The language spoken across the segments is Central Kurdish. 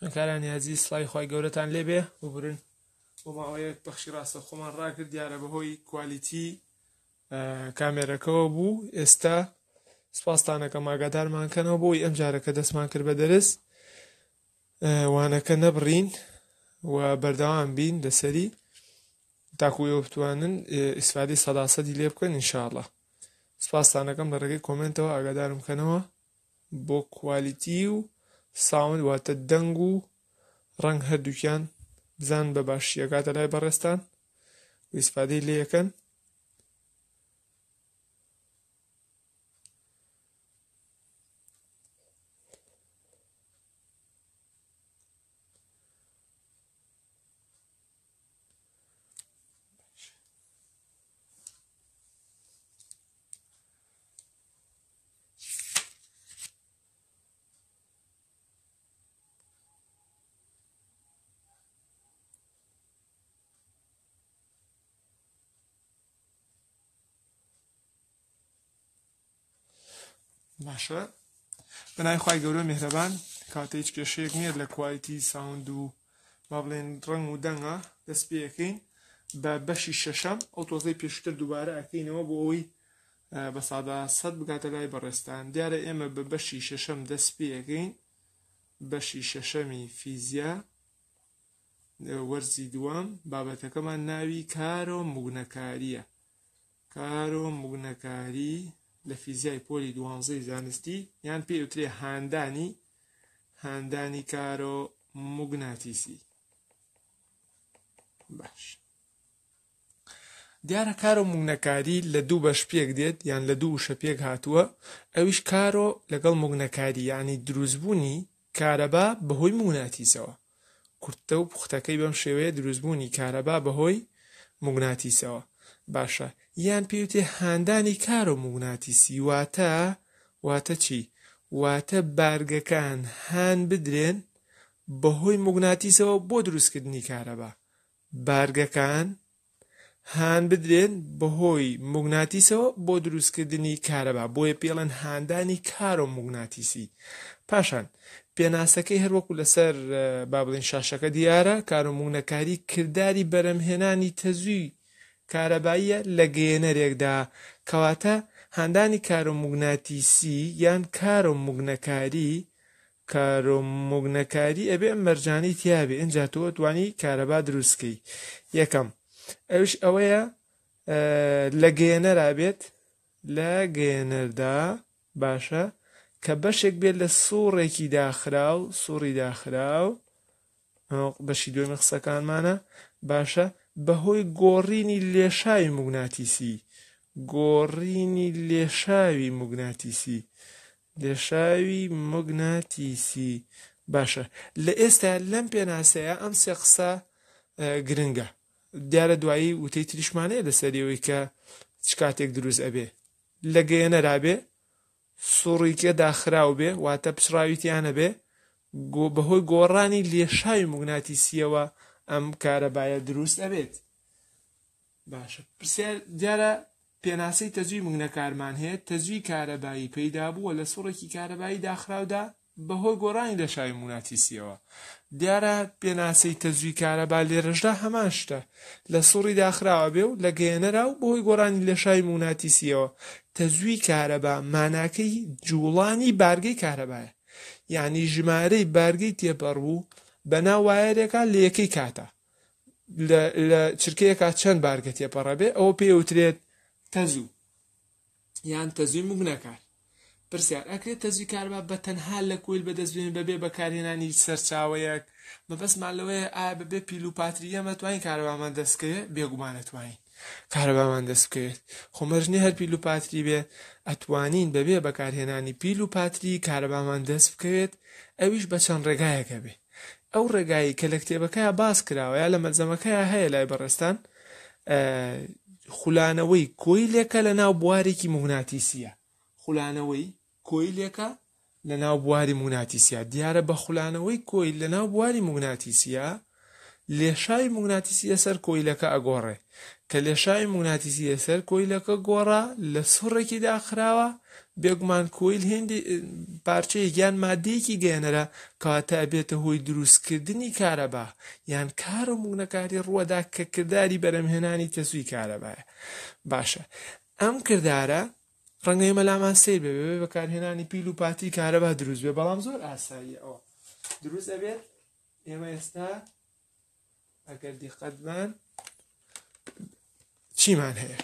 خوێنکارانی یازی سلای خی گەورەتان لێبێ وبرن بۆ ماوەیەک بەخشی ڕاستە خۆمان ڕاکرد دیارە بەهۆی کوالیتی کامێرەکەەوە بوو ئێستا سپاسستانەکە ماگادارمانکەنەوە بۆی ئەم جارەکە دەستمان کرد بە دەرست وانەکە نەبڕین و بەرداوام بین لەسەری تاکوی بتوانن ئیسفادی سەداسەدی لێ بکەن انشاءڵە سپاسستانەکەم لە ڕێگەی کۆمنتەوە ئاگادارمکەنەوە بۆ کوالیتی و ساوند واتە دەنگ و ڕەنگ هەردووکیان بزان بە باشیەکاتە لای بەڕێستان و ئیسپادەی لێەکەن باشە بەنای خی گەورە مهرەبان کاتە هیچ کێشەیەک نییە لە کوایتی ساوند و ما بڵێن ڕنگ و دەنگە دەست پێەکەین بە بەشی شەشەم ئەو تۆزەی پێشتر دووبارە ئەکەینەوە بۆ ئەوی بە سادا سەد بگاتە لای بەڕێستان دیارە ئێمە بە بەشی شەشەم دەست پێەکەین بەشی شەشەمی فیزیا وەرزی دووەم بابەتەکەمان ناوی کارۆ مگونەکاریە کارۆ مگونەکاری لە فیزیای پۆلی دوانزەی زانستی یان پێوترێ هاندانی هاندانی کارۆ مگناتیسی باش دیارە کارۆ مونەکاری لە دوو بە شپێک دێت یان لە دوو شەپێک هاتووە ئەویش کارۆ لەگەڵ مگنەکاری ینی دروستبوونی کارەبا بەهۆی موناتیسەوە کورتە و پوختەکەی بەم شێوەیە دروستبوونی کارەبا بەهۆی مگناتیسەوە باشە یان پێوتێ هاندانی کار و موگناتیسی واتە واتە چی واتە بارگەکان هان بدرێن بەهۆی موگناتیسەوە بۆ دروستکردنی کارەبا بارگەکان هان بدرێن بەهۆی موگناتیسەوە بۆ دروستکردنی کارەبا بۆیە پێڵەن هاندانی کار و موگناتیسی پاشان پێناسەکەی هەروەکو لەسەر با بڵین شاشەکە دیارە کار و موونەکاری کردداری بەرەمهێنانی تەزوی کارەباییە لە گەێنەرێکدا کەواتە هەندانی کارۆموگناتیسی یان کارۆموگنەکاری کارۆموگنەکاری ئەبێ مەرجانی تیاابێ ئەجا تۆ توانی کارەبا دروستکەی یەکەم ئەوش ئەوەیە لە گەێنەرابێت لە گەێنەردا باشە کە بەشێک بێت لە سوڕێکی داخراو سوڕی داخراو بەشی دوێمە قسەکانمانە باشە بەهۆی گۆڕینی لێشاوی موگناتیسی گۆڕینی لێشاوی موگناتیسی لێشاوی موگناتیسی باشە لە ئێستا لەم پێناسەیە ئەم سێ قسە گرنگە دیارە دوایی وتەی تریشمانەیە لەسەریەوەی کە چ کاتێک دروست ئەبێ لە گەیەنەرابێ سوڕیکە داخراو بێ واتە پشراویتیانە بێ بەهۆی گۆڕانی لێشاوی موگناتیسیەوە ئەم کارە باە دروست ئەبێت باشە پرسیار دیارە پێناسەی تەجوی منگنە کارمان هەیە تەجوی کارەبایی پەیدا بووە لە سوڕێکی کارەبایی داخراودا بەهۆی گۆڕانی لە شای موناتیسیەوە دیارە پێناسەی تەزوی کارەبا لێرەشدا هەمان شتە لە سوڕی داخراوە بێ و لە گەێنەرا و بۆهی گۆڕانی لە شای موناتیسیەوە تەزوی کارەبا ماناکەی جوڵانی بارگەی کارەبایە یعنی ژمارەی بارگەی تێپەڕ بوو بە ناو وایەرێکە لە یەکەی کاتە لە چرکەیەکە چەند بارگەتیە پەڕەبێ ئەوە پێوترێت تەزوو یان تەزوی مونەکار پرسیار ئەکرێت تەزوی کاربا بە تەنها لە کویل بەدەستبێن بەبێ بەکارهێنانی سەرچاوەیەک مەبەستمان لەوەیە ئایا بەبێ پیلوپاتری ئەمە توانین کارەبامان دەستکەوێت بێگومانە توانین کارەبامان دەستکەوێت خۆمەژنی هەر پیل و پاتری بێ ئەتوانین بەبێ بەکارهێنانی پیل و پاتری کارەبامان دەست بکەوێت ئەویش بە چەند ڕێگایەکە بێ ئەو ڕێگایی کە لە کتێبەکەی باس کراوە یا لە مەزەمەکەی هەیە لای بەڕێستان خولانەوەی کۆی لێکە لە ناو بوارێکی موناتیسیە خولانەوەی کۆی لێکە لە ناو بواری موناتیسیە دیارە بە خولانەوەی کۆی لە ناو بواری موناتیسیە لێشای موناتیسیە سەر کۆیلەکە ئەگۆڕێ کە لێشای موناتیسیە سەر کۆیلەکە گۆڕە لە سوڕێکی داخراوە بێگومان کۆیل هێندی پارچەیە یان مادەیەکی گەێنەرە کاتە ئەبێتە هۆی دروستکردنی کارەبا یان کار و مونەکاری ڕوەدا کە کردداری بەرەمهێنانی کەسوی کارەبایە باشە ئەم کردارە ڕەنگەی مەلامان سیر بێ بێ بەکارهێنانی پیل و پاتی کارەبا دروست بێ بەڵام زۆر ئاسایی ئەوە دروست ئەبێت ئێمە ئێستا ئەگەر دیقەتمان چیمان هەیە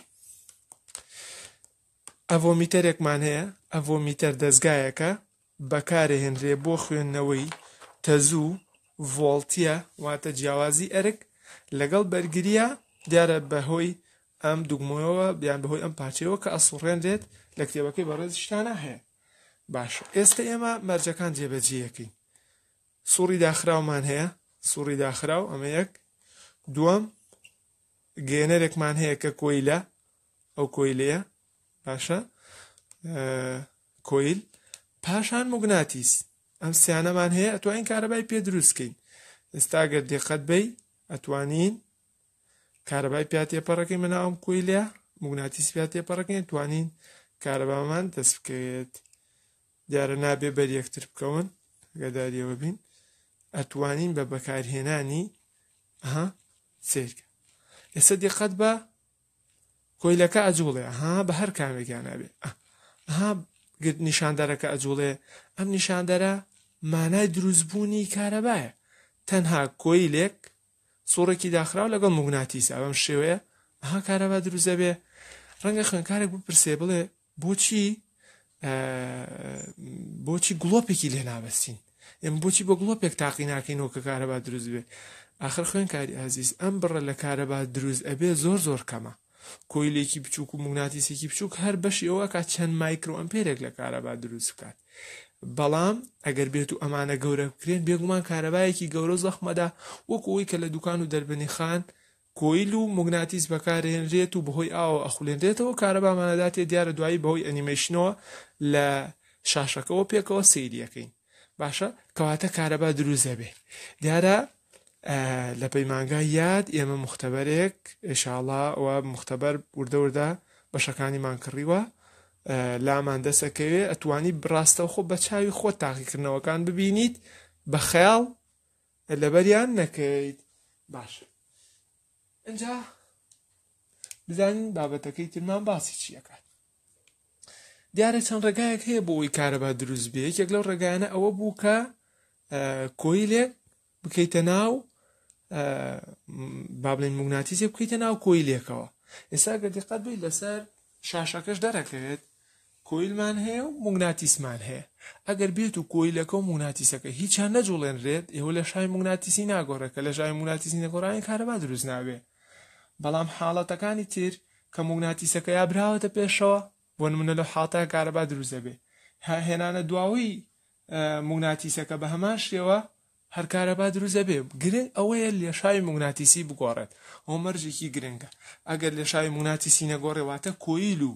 ئەڤۆمیتەرێکمان هەیە ئەڤۆمیتەر دەستگایەکە بەکارهێنرێ بۆ خوێندنەوەی تەزوو ڤۆڵتیە واتە جیاوازی ئەرک لەگەڵ بەرگریە دیارە بەهۆی ئەم دوگمەوە بیان بەهۆی ئەم پاچەوە کە ئەسوڕێنرێت لە کتێبەکەی بەڕێزیشتانە هەیە باش ئێستا ئێمە مەرجەکان جێبەجیەکەی سووری داخراومان هەیە سووری داخراو ئەمە یەک دووەم گێنەرێکمان هەیە کە کۆیلە ئەو کۆیلەیە باشە کۆیل پاشان مگناتیس ئەم سیانەمان هەیە ئەتوانین کارەبای پێ دروستکەین ئێستاگەر دقەت بی ئەتوانین کارەبای پیاتێ پەڕەکەی منناوم کویلە مگناتیس پیاتێ پەڕەکەین توانین کارەبامان دەست بکەوێت دیارە نابێ بەر یەکتر بکەون گەداریەوە بین ئەتوانین بە بەکارهێنانی ئەها سیرکە ئێستا دقەت بە کۆیلەکە ئەجوڵێ ها بە هەر کامێکیانابێ ها نیشاندارەکە ئەجوڵێ ئەم نیشاندەرە مانای دروستبوونی کارەبایە تەنها کۆیلێک سوورێکی داخراو لەگەڵ موناتیسا ئەم شێوەیە ها کارەبا دروزە بێ ڕەنگە خوێنکارێک بوو پرسێ بڵێ بۆچی بۆچی گڵۆپێکی لێ نابەستین ئەم بۆچی بۆ گڵۆپێک تاقی ناکەینەوە کە کارەبا دروست بێ آخر خوێن کاری ئازیز ئەم بڕە لە کارەبا دروست ئەبێ زۆر زۆر کەمە کۆیلێکی بچووک و موناتیسێکی بچووک هەر بەشی ئەوە کا چەند مایکرۆ ئەمپێرێک لە کارەبا دروست بکات بەڵام ئەگەر بێت و ئەمانە گەورە بکرێن بێگومان کارەبایەکی گەورە زەخمەدا وەکو ئەوی کە لە دوکان و دەربنی خان کۆیل و مگناتیس بەکارهێنرێت و بەهۆی ئاوە ئەخولێنرێتەوە کارەبامانەداتێ دیارە دوایی بەهۆی ئەنیمەشنەوە لە شاشەکەەوە پێکەوە سریەکەین باشە کەواتە کارەبا دروزە بێ دیارە لە پەیمانگا یاد ئێمە مختبەرێک ئێشاڵەوە مختبەر وردەوردا بەشەکانیمان کڕیوە لامان دەسەکەوێ ئەتوانی بڕاستەوە خۆ بە چاوی خۆ تاقیکردنەوەکان ببینیت بە خەیاڵ لەبەریان نەکەیت باش اینجا بزانین بابەتەکەی ترمان باسی چیەکات دیارە چەند ڕێگایەک هەیە بۆ ئەوی کارەبا دروست بێ یەکێک لەو ڕێگایانە ئەوە بوو کە کۆیلێک بکەیتە ناو با بڵێن موناتیزیە بکەیتە ناو کۆی لێکەوە ئێستا گە دقت بیت لەسەر شاشەکەش دەرەکەوێت کۆیلمان هەیە و موناتیسمان هەیە ئەگەر بێت و کۆیلەکە و موناتیسەکە هیچیان نەجوڵێنرێت ئێوە لە شای موناتیسی ناگۆڕەکە لە ژای موناتیسی نەگۆڕانی کارەبا دروست ناوێ بەڵام حاڵەتەکانی تر کە موناتیسەکە یا براوەتە پێشەوە بۆ منە لە حاتای کارەبا دروزە بێ هێنانە دواوی موناتیسەکە بە هەمان شێوە هەر کارەبا دروزە بێ گرنگ ئەوەیە لێشای موناتیسی بگۆڕێت ئۆمەرجێکی گرنگە ئەگەر لێشای موناتیسی نەگۆڕێواتە کۆیل و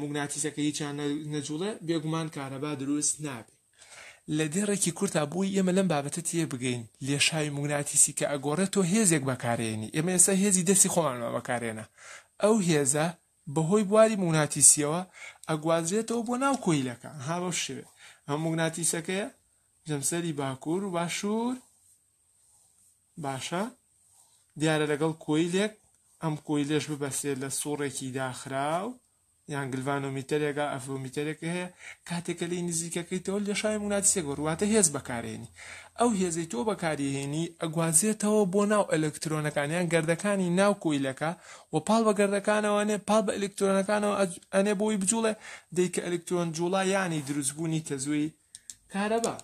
موناتیسەکە هیچیان نەجوڵێ بێگومان کارەبا دروست نابێ لە دێڕێکی کورتا بووی ئێمە لەم بابەتە تێ بگەین لێشای موناتیسی کە ئەگۆڕێت تۆ هێزێک بەکارێنی ئێمە ئێستا هێزی دەستی خۆمانەوە بەکارێنە ئەو هێزە بەهۆی بواری موناتیسیەوە ئەگوازرێتەوە بۆ ناو کۆیلەکە هاوە شوێت هەم موناتیسەکەیە جەمسەری باکوور و باشوور باشە دیارە لەگەڵ کۆیلێک ئەم کۆی لێش ببەسێت لە سوڕێکی داخراو یان گلڤانۆمیتەرێکە ئەفرۆمیتەرێکە هەیە کاتێکە لی نزیکەکەیتەوە لێشای موناتسێک ورواتە هێز بەکارێنی ئەو هێزەی تۆ بەکارهێنی ئەگوازێتەوە بۆ ناو ئەلکترۆنەکانیان گردەکانی ناو کۆیلەکە و پاڵ بە گردەکانەوەانێ پاڵ بە ئەلکترۆنەکانەوە ئەنێ بۆی بجوڵێ دەیکە ئەلکترۆن جوڵا یانی دروستبوونی تەزوی کارەبە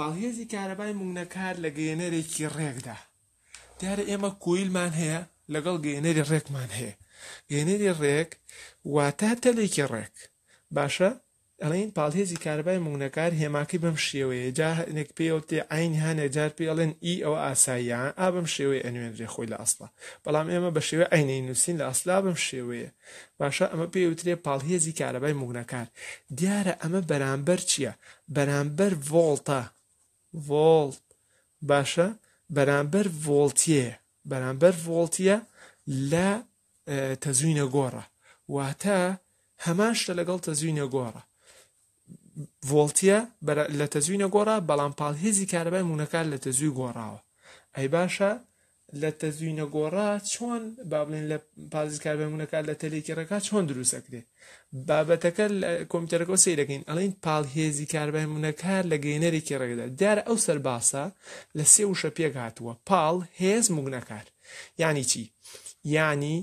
باڵهێزی کارەبای مونگنەکار لە گەێنەرێکی ڕێکدا دیارە ئێمە کویلمان هەیە لەگەڵ گەێنەری ڕێکمان هەیە گەێنەری ڕێک واتە تەلێکی ڕێک باشە ئەڵین پاڵهێزی کاربای مونگنەکار هێماکی بەم شێوەیە جاێک پێوتێ ئاین هاانە جار پێڵێن ئی ئەو ئاساییان ئا بەم شێوەیە ئەنوێنرێ خۆی لە ئەسڵا بەڵام ئێمە بە شێوە ئەینەی نووسین لە ئەسلا بەم شێوەیە باشە ئەمە پێوترێ پاڵهێزی کارەبای مونگنەکار دیارە ئەمە بەرامبەر چییە؟ بەرامبەر ڤۆڵتە ڤۆڵت باشە بەرامبەر ڤۆڵتیە بەرامبەر ڤۆڵتیە لە تەزوینە گۆڕە واتە هەمان شتە لەگەڵ تەزوینە گۆڕە ڤۆلتیە لە تەزوینە گۆڕە بەڵام پاڵهێزی کارەبای مونەکان لە تەزوی گۆڕاوە ئەی باشە لە تەزوینە گۆڕا چۆن با بڵێن لە پازیکار بەمونونەکە لە تەلێکیڕەکە چۆن دروستەکرێ بابەتەکە لە کۆمپیوتەرەکە سەی دەکەین ئەڵین پاڵهێزی کاربەمونونەکار لە گەینەرێکی ڕێگدا دیار ئەو سەر باسە لە سێ وشە پێک هاتووە پاڵ هێز موگنەکار ینی چی ینی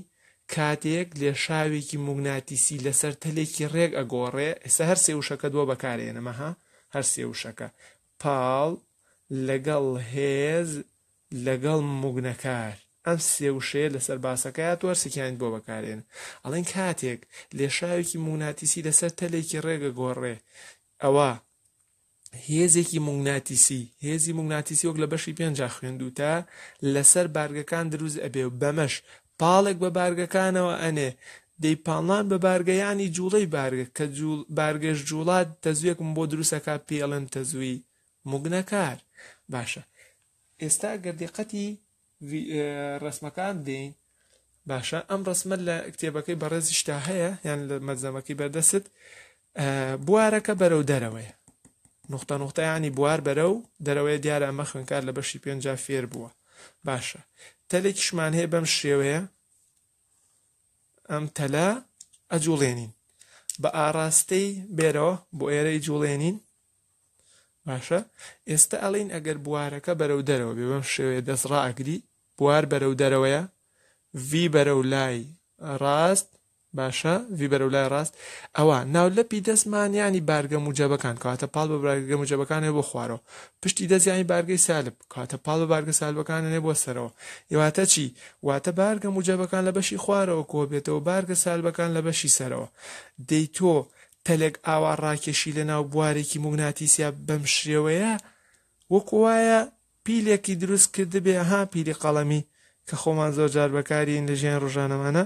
کاتێک لێ شاوێکی موگناتیسی لەسەر تەلێکی ڕێک ئەگۆڕێ ئێستا هەر سێوشەکە دووە بەکارێنەمەها هەر سێوشەکە پاڵ لەگەڵ هێز لەگەڵ موگنەکار ئەم سێ وشەیە لەسەر باسەکەیە تۆرسکیان بۆ بەکارێن ئەڵێن کاتێک لێشاوێکی موناتیسی لەسەر تەلێکی ڕێگە گۆڕێ ئەوە هێزێکی موناتیسی هێزی موناتیسی وەک لە بەشی پێنج خوێندو تا لەسەر بارگەکان دروست ئەبێ و بەمەش پاڵێک بە بارگەکانەوە ئەنێ دەیپانلان بە بارگەیانی جوڵەی بارگە کە بارگەش جوڵات تەزویەکم بۆ دروستەکە پێڵم تەزوی مگنەکار باشە ئێستا گەردیقەتی ڕسمەکان دێین باشە ئەم ڕسممە لە کتێبەکەی بەڕێزیشتا هەیە یان لە مەزەمەکەی بەردەست بوارەکە بەرەو دەرەوەیە نقطە نقطەیانی بوار بەرەو دەرەوەی دیارە ئەمە خوێنکار لە بەشی پێنجا فێر بووە باشە تەلێکیشمان هەیە بەم شێوەیە ئەم تەلا ئەجوڵێنین بە ئاراستەی بێرەوە بۆ ئێرەی جوڵێنین باشە ئێستا ئەڵین ئەگەر بوارەکە بەرەو دەرەوە بێ بەم شێوەیە دەست ڕاگری بوار بەرەو دەرەوەیە وی بەرەو لای ڕاست باشە وی بەرەو لای ڕاست ئەوە ناولەپی دەستمان ینی بارگە موجەبەکان کاتە پاڵ بە بارگە موجەبەکانێ بۆ خوارەوە پشتی دەستیانی بارگەی سالب کاتە پاڵ بە بارگە سالبەکانێ بۆ سەرەوە یواتە چی واتە بارگە موجەبەکان لە بەشی خوارەوە کۆبێتەوە بارگە سالبەکان لە بەشی سەرەوە دەی تۆ تەلێک ئاوا ڕاکێشی لە ناو بوارێکی موناتیسیا بەم شێوەیە وەکوایە پیلێکی دروست کرد بێ ها پیلی قەڵەمی کە خۆمان زۆر جار بەکارین لە ژیان ڕۆژانەمانە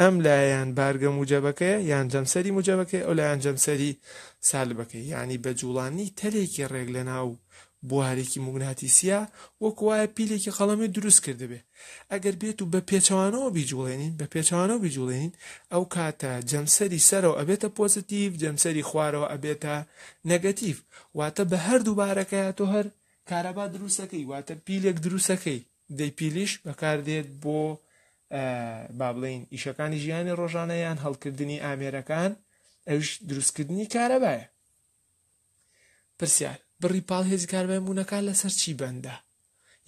ئەم لایەن بارگە موجەبەکەی یان جەمسەری موجەبەکەی ئەو لایەن جەمسەری سالبەکەی ینی بە جوڵانی تەلێکی ڕێک لە ناو بوارێکی موگناتیسیە وەک وایە پیلێکی قەڵەمی دروست کردبێ ئەگەر بێت و بە پێچوانەوە بیجوڵێنین بە پێچوانەوە بیجوڵێنین ئەو کاتە جەمسەری سەرەوە ئەبێتە پۆزتیف جەمسەری خوارەوە ئەبێتە نەگەتیف واتە بە هەر دووبارەکەیە تۆ هەر کارەبا دروستەکەی واتە پیلێک دروستەکەی دەی پیلیش بەکاردێت بۆ با بڵین ئیشەکانی ژیانی ڕۆژانەیان هەڵکردنی ئامێرەکان ئەوش دروستکردنی کارەبایە پرسیار بڕی پاڵ هێزی کاربایبوونەکە لەسەر چی بەندە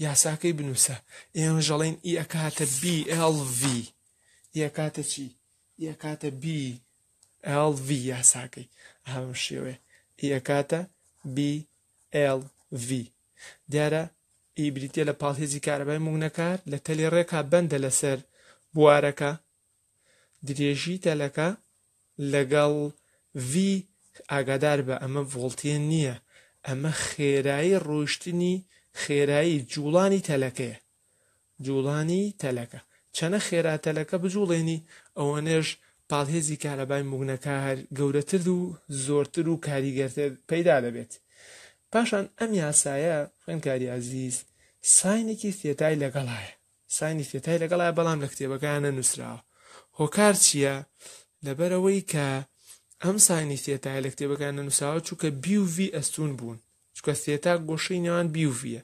یاساکەی بنووسە ئێمە ژەڵێن ئی ئەکاتە BLV یەکاتە چی یەکاتە BLV یاساکەی هەم شێوێ یەکاتە BLV دیارە ئیبریتە لە پاڵهێزی کارەبای مونەکار لە تەلی ڕێکا بەندە لەسەر بوارەکە درێژی تەلەکە لەگەڵ V ئاگادار بە ئەمە ڤڵتیە نییە ئەمە خێرایی ڕۆیشتنی خێرایی جوڵانی تەلەکەیە جوڵانی تەلەکە چەنە خێرا تەلەکە بجوڵێنی ئەوەنێش پاڵهێزی کارەبای موگنەکە هەر گەورەتر و زۆرتر و کاریگەرتر پەیدا دەبێت پاشان ئەم یاسایە خوێنکاری ئازیز ساینێکی فێتای لەگەڵایە ساینی فێتای لەگەڵایە بەڵام لە کتێبەکانە نووسراوە هۆکار چییە لەبەرەوەی کە ئەم سانی سێتای لە کتێبەکان نەنووساوە چووکە بیوڤ ئەستون بوون چکە سێتا گۆشەی نێوان بیوڤە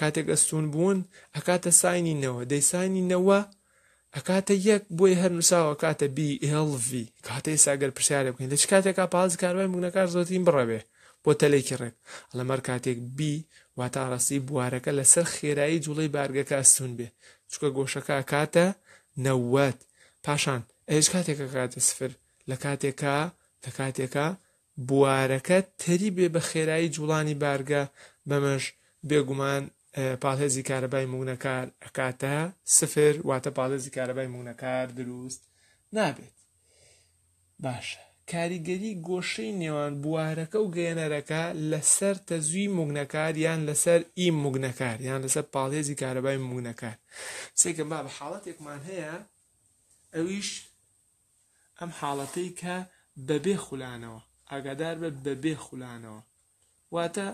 کاتێک ئەستون بوون ئەکاتە ساینی نەوە دەی ساینی نەوە ئەکاتە یەک بۆی هەر نووساوە کاتە BLV کاتە ئێساگەر پرسیارە بکەین لە چ کاتێکا پاز کاروای بوونەکار زۆترین بڕەبێ بۆ تەلێکی ڕێک ئەلەمەەر کاتێک بی واتاڕاستی بوارەکە لەسەر خێرایی جوڵی بارگەکە ئەستون بێ چکە گۆشەکە کاتە نەوەت پاشان ئەش کاتێکە کاتە سفر لە کاتێکا لە کاتێکە بوارەکە تەری بێ بە خێرایی جوڵانی بارگە بەمەش بێگومان پاڵهێزی کارەبای مونەکار ئەکاتە سفر واتە پاڵێزی کارەبای مونەکار دروست نابێت باشە کاریگەری گۆشەی نێوان بوارەکە و گەێنەرەکە لەسەر تەزوی مونەکار یان لەسەر ئی مونەکار یان لەسەر پاڵێزی کارەبای مونەکار سێکم با بە حاڵەتێکمان هەیە ئەویش ئەم حاڵەتەی کە بەبێ خولانەوە ئاگادار بێت بەبێ خولانەوە واتە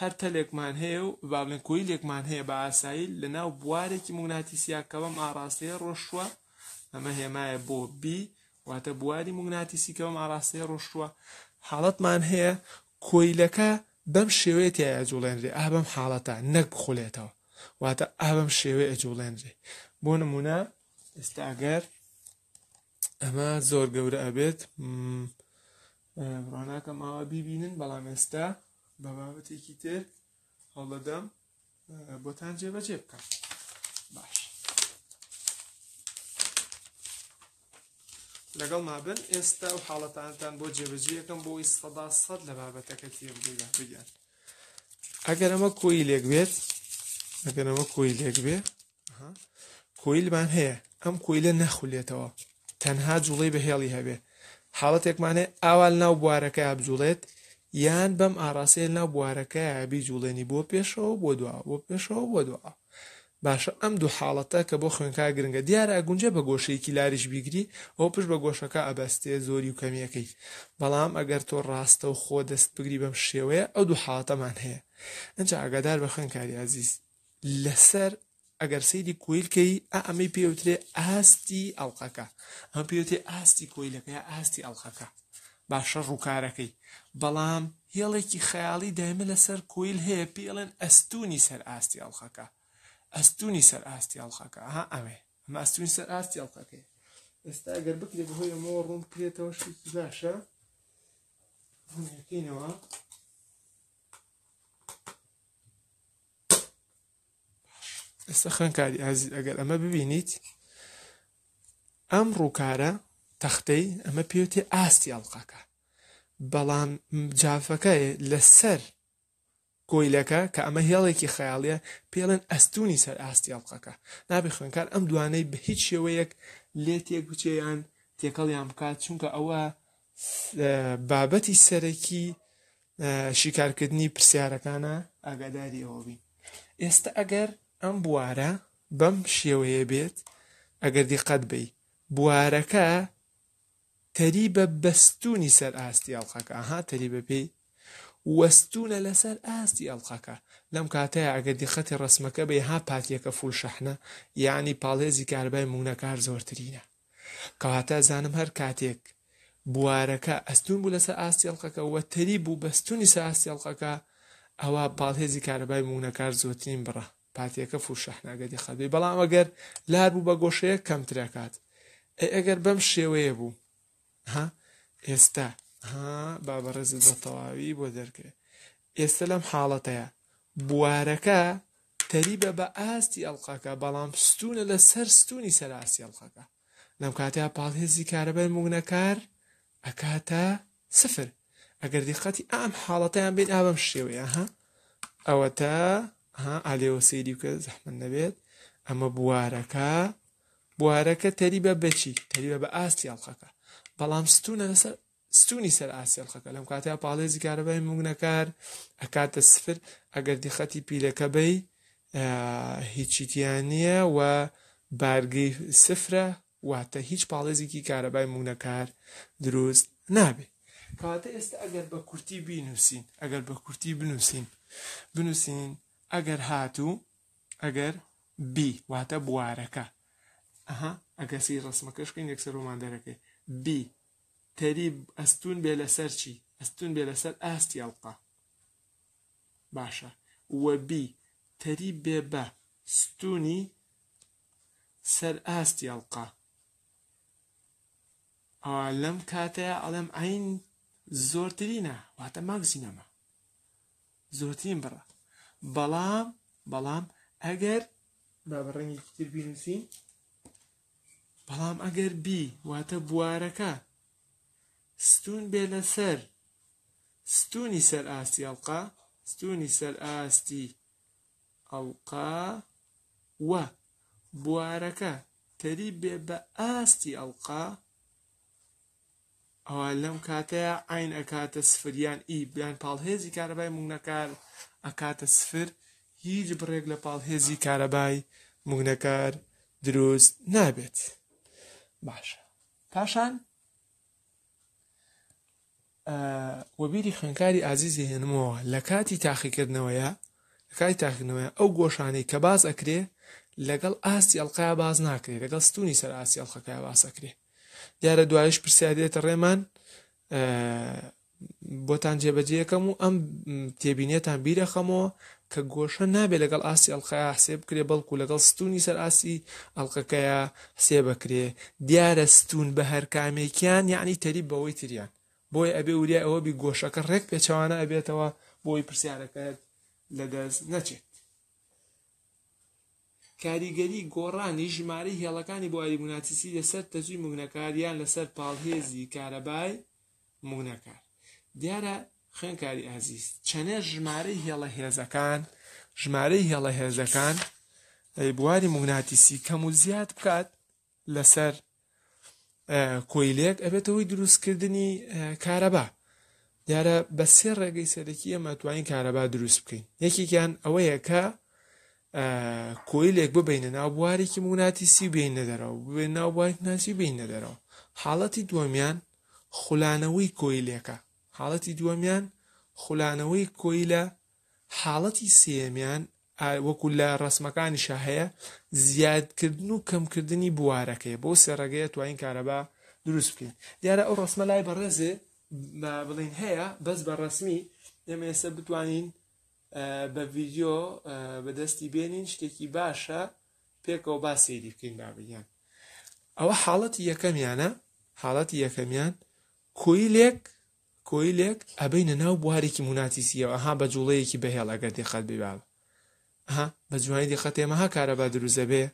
هەر تەلێکمان هەیە و باڵێن کوی لێکمان هەیە بە ئاسایی لە ناو بوارێکی موناتیسیاکەوەم ئاراستەیە ڕۆشوە ئەمە هێمایە بۆ بی واتە بواری موناتیسیکەوەم ئاراستەیە ڕۆشوە حاڵەتمان هەیە کۆیلەکە بەم شێوەیە تایە جوڵێنرێ ئا بەم حاڵەتە نەک بخولێتەوە واتە ئا بەم شێوەیە ئەجوڵێنرێ بۆ نمونە ئێستا ئەگەر ئەمە زۆر گەورە ئەبێت ڕۆناکە ماوە بیبینن بەڵام ئێستا بە بابەتێکی تر هەڵدەدەم بۆتان جێبەجێ بکەم باش لەگەڵ مابن ئێستا و حاڵەتانتان بۆ جێبەجیەکەم بۆی سەدا سەد لە بابەتەکە تێبدا بگەن ئەگەر ئەمە کۆی لێک بێت ئەگەر ئەمە کۆی لێک بێ کۆیلمان هەیە ئەم کۆیلە نەخولێتەوە تەنها جوڵەی بەهێڵی هەبێ حاڵەتێکمانێ ئاوال ناو بوارەکە ئابجوڵێت یان بەم ئاراسی ناو بوارەکە یابی جوڵێنی بۆ پێشەوە بۆ دوا بۆ پێشەوە بۆ دوا باشە ئەم دوو حاڵەتە کە بۆ خوێنکا گرنگە دیارە ئەگونجە بە گۆشەیەکی لاریش بیگری ئەو پشت بە گۆشەکە ئەبەستێ زۆری و کەمیەکەی بەڵام ئەگەر تۆ ڕاستە و خۆ دەست بگری بەم شێوەیە ئەو دوو حاڵەتەمان هەیە ئەنج ئاگادار بە خوێنکاری عزیز لەسەر ئەگەر سەیری کویلکەی ئەمەی پێوترێ ئاستی ئەڵقەکە ئەم پێوتێ ئاستی کۆیلەکەی ئاستی ئەڵخەکە باشە ڕووکارەکەی بەڵام هێڵێکی خەیاڵی دایمە لەسەر کویل هەیە پێڵێن ئەستونی سەر ئاستی ئەڵخەکە ئەستونی سەر ئاستی ئەڵخەکە ها ئەوێ ئەمە ئەستونی سەر ئاستی ئەڵخەکەی ئێستا ئەگەر بکرێ بەهۆی ئەمەوە ڕوون کرێتەوە شت باشە ەکەینەوە ئێستا خوێنکاری ئازیز ئەگەر ئەمە ببینیت ئەم ڕووکارە تەختەی ئەمە پێوتێ ئاستی ئەڵلقەکە بەڵام جافەکەی لەسەر گۆیلەکە کە ئەمە هێڵێکی خەیاڵە پێڵێن ئەستونی سەر ئاستی ئەڵلقەکە نابێ خوێنکار ئەم دوانەی بە هیچ شێوەیەک لێ تێکوچێیان تێکەڵیان بکات چونکە ئەوە بابەتی سەرەکی شیکارکردنی پرسیارەکانە ئاگاداری ئەوبی ئێستا ئەگەر ئەم بوارە بەم شێوەیە بێت ئەگەر دیقەت بی بوارەکە تەری بە بەستونی سەر ئاستی ئەڵخەکە ئاها تەری بە پێی وەستونە لەسەر ئاستی ئەڵخەکە لەم کاتەیە ئەگە دیقەتی ڕسمەکە بێ ها پاتیەکە فول شەحنە یعنی پاڵێزی کاربای مونەکار زۆرترینە کەواتە زانم هەر کاتێک بوارەکە ئەستون بوو لەسەر ئاستی ئەڵخەکە وەتەری بوو بەستونی سە ئاستی ئەڵخەکە ئەوە پاڵهێزی کارەبای مونەکار زۆترین بڕە پارتیەکە فوشەحناگەدی خەبی بەڵام ئەگەر لار بوو بە گۆشەیە کەم ترکات ئەگەر بەم شێوەیە بوو ها ئێستا ها بابەڕێزت بە تەواوی بۆ دەرکێ ئێستا لەم حاڵەتەیە بوارەکە تەریبە بە ئاستی ئەڵلقەکە بەڵام ستونە لە سەر ستونی سەراسی ئەڵلقەکە لەم کاتەیە پاڵهێزی کارەبەر موگنەکار ئەکاتە سفر ئەگەر دیقەتی ئام حاڵەتیان بێت ئابم شێوەیە ها ئەوە تا ئالێەوە سەیری کە زەحمن نەبێت ئەمە بوارەکە بوارەکە تەریبە بەچی تەریبە بە ئاستی ئەڵخەکە بەڵام ستونە لەسەر ستونی سەر ئاسیێڵخەکە لەم کاتیا پاڵێزی کارەبای موگنەکار ئەکاتە سفر ئەگەر دیخەتی پیلەکە بەی هیچیتیان نییە و بارگەی سفرە واتە هیچ پاڵێزیکی کارەبای موگنەکار دروست نابێ کاتە ئێستا ئەگەر بە کورتی بینووسین ئەگەر بە کورتی بنووسین بنووسین ئەگەر هاتوو ئەگەر بی واتە بوارەکە ئەها ئەگەسی ڕسمەکەشکین یەکسەر ڕۆماندەرەکەی بی تەری ئەستون بێ لەسەر چی ئەستون بێ لەسەر ئاستی ئەڵقا باشە وە بی تەری بێ بە ستونی سەر ئاستی ئەڵقا لەم کاتەیە ئەڵم ئاین زۆرترینە واتە ماگزینەمە زۆرترین بڕە بەڵام بەڵام ئەگەر بابڕەنگی تر بینوسین بەڵام ئەگەر بی واتە بوارەکە ستون بێ لەسەر ستونی سەر ئاستی ئەڵقا ستونی سەر ئاستی ئەڵقا وە بوارەکە تەری بێ بە ئاستی ئەڵقا ئەوە لەم کاتەیە ئاین ئەکاتە سفریان ئی بیان پاڵهێزی کارەبای مونەکار ئەکاتە سفر هیچ بڕێک لە پاڵهێزی کارەبای مونەکار دروست نابێت باشە پاشان وەبیری خوێنکاری ئازیزی هێنمەوە لە کاتی تاقیکردنەوەیە لە کاتی تاقیکردنەوەیە ئەو گۆشانەی کە باز ئەکرێ لەگەڵ ئاستی ئەلقای باز ناکرێت لەگەڵ ستونی سەر ئاسی ئەڵخەکای باسەکرێت دیارە دوایش پرسیادێتە ڕێمان بۆتان جێبەجیەکەم و ئەم تێبینێتان بیرەخەمەوە کە گۆشە نابێ لەگەڵ ئاسی ئەلخەیە حسێ بکرێ بەڵکو لەگەڵ ستونی سەر ئاسی ئەڵلقەکەیە حسێ بکرێ دیارە ستون بە هەر کامێکیان یعنی تەریب بەوەی تریان بۆی ئەبێ وریای ئەوە بی گۆشەکە ڕێک پێچوانە ئەبێتەوە بۆی پرسیارەکەت لەدەست نەچێت کاریگەری گۆڕانی ژمارە هێڵەکانی بواری بناتیسی لەسەر تەجوی مونەکاریان لەسەر پاڵهێزی کارەبای مونەکار دیارە خوێنکاری ئازیز چەنێ ژمارەی هێڵە هێزەکان ژمارەی هێڵە هێزەکان بواری موناتیسی کەم و زیاد بکات لەسەر کۆیلێک ئەبێتەوەی دروستکردنی کارەبا دیارە بە سێ ڕێگەی سەرەکی ئەمە توانین کارەبا دروست بکەین یەکێکیان ئەوەیە کە کۆیلێک ببینە ناو بوارێکی موناتیسی بینە دەرەوە بێ ناو بوارناسی بینە دەرەوە حاڵەتی دووەمیان خولانەوەی کۆیلێکە حاڵەتی دووەمیان خولانەوەی کۆیلە حاڵەتی سێمیان وەکو لە ڕسمەکانیشە هەیە زیادکردن و کەمکردنی بوارەکەی بۆ سێڕگەیە توانین کارەبا دروست بکەین دیارە ئەو ڕسمە لای بەڕێزێ بڵین هەیە بەس بە ڕسمی ئێمە ئێستا بتوانین بە ڤیددیۆ بەدەستی بێنین شتێکی باشە پێکەوە با سێری بکەین بابیان ئەوە حاڵەتی یەکەمیانە حاڵەتی یەکەمیان کۆیلێک کۆیلێک ئەبینە ناو بوارێکی مناتیسیەوە ئەها بە جوڵەیەکی بەهێڵ ئەگەر دێخەت بباب ئەها بە جوانی دێخەت ئێمەها کارە بە دروزە بێ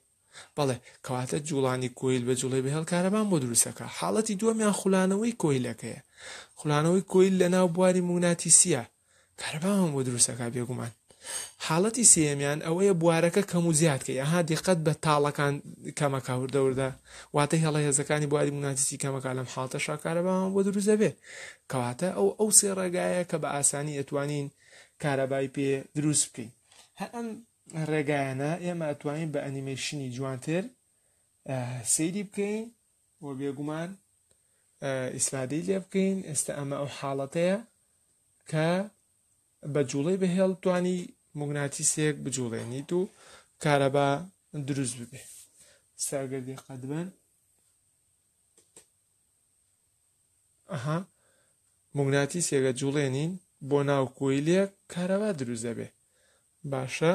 بەڵێ کەواتە جوڵانی کۆیل بە جوڵی بەهێڵ کارەبان بۆ دروستەکە حاڵەتی دووەمیان خولانەوەی کۆیلەکەیە خولانەوەی کۆیل لە ناو بواری مناتیسیە کارەباوم بۆ دروستەکە بێگومان حاڵەتی سێمیان ئەوەیە بوارەکە کەم و زیادکە یاها دقت بە تاڵەکان کەمەکەوردەوردا واتە هێڵە هێزەکانی بواری مناتیسی کەمەکە لەم حڵتە شاکارەباوم بۆ دروست دەبێ کەواتە ئەو ئەو سێ ڕێگایە کە بە ئاسانی ئەتوانین کارەبای پێ دروست بکەین هەر ئەم ڕێگایەنە ئێمە ئەتوانین بە ئەنیمێشنی جوانتر سەیری بکەین بۆ بێگومان ئیسفادەی لێ بکەین ئێستا ئەمە ئەو حاڵەتەیە کە بە جوڵەی بەهێڵ توانی مۆگناتیسێک بجوڵێنیت و کارەبا دروست ببێ ساگەردی قەدبن ئەها مۆگناتی سێگە جوڵێنین بۆ ناو کۆیلێک کارەوا دروست دەبێ باشە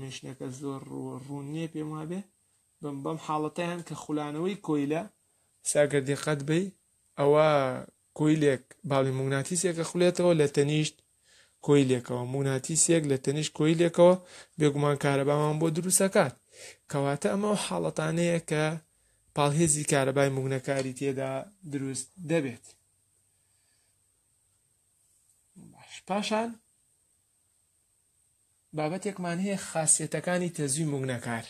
منشنەکە زۆر ڕوون نییە پێم وابێ بم بەم حاڵەتیان کە خولانەوەی کۆیلە ساگەردی قەت بی ئەوە کۆیلێک باڵی موناتیسێکە خولێتەوە لە تەنیشت کۆیلێکەوە موناتیسێک لە تەنیشت کۆیلێکەوە بێگومان کارەبامان بۆ دروستەکات کەواتە ئەمە حاڵەتانەیە کە پاڵهێزی کارەبای مونەکاری تێدا دروست دەبێت پاشان بابەتێکمان هەیە خاصیتەکانی تەزوی مونەکار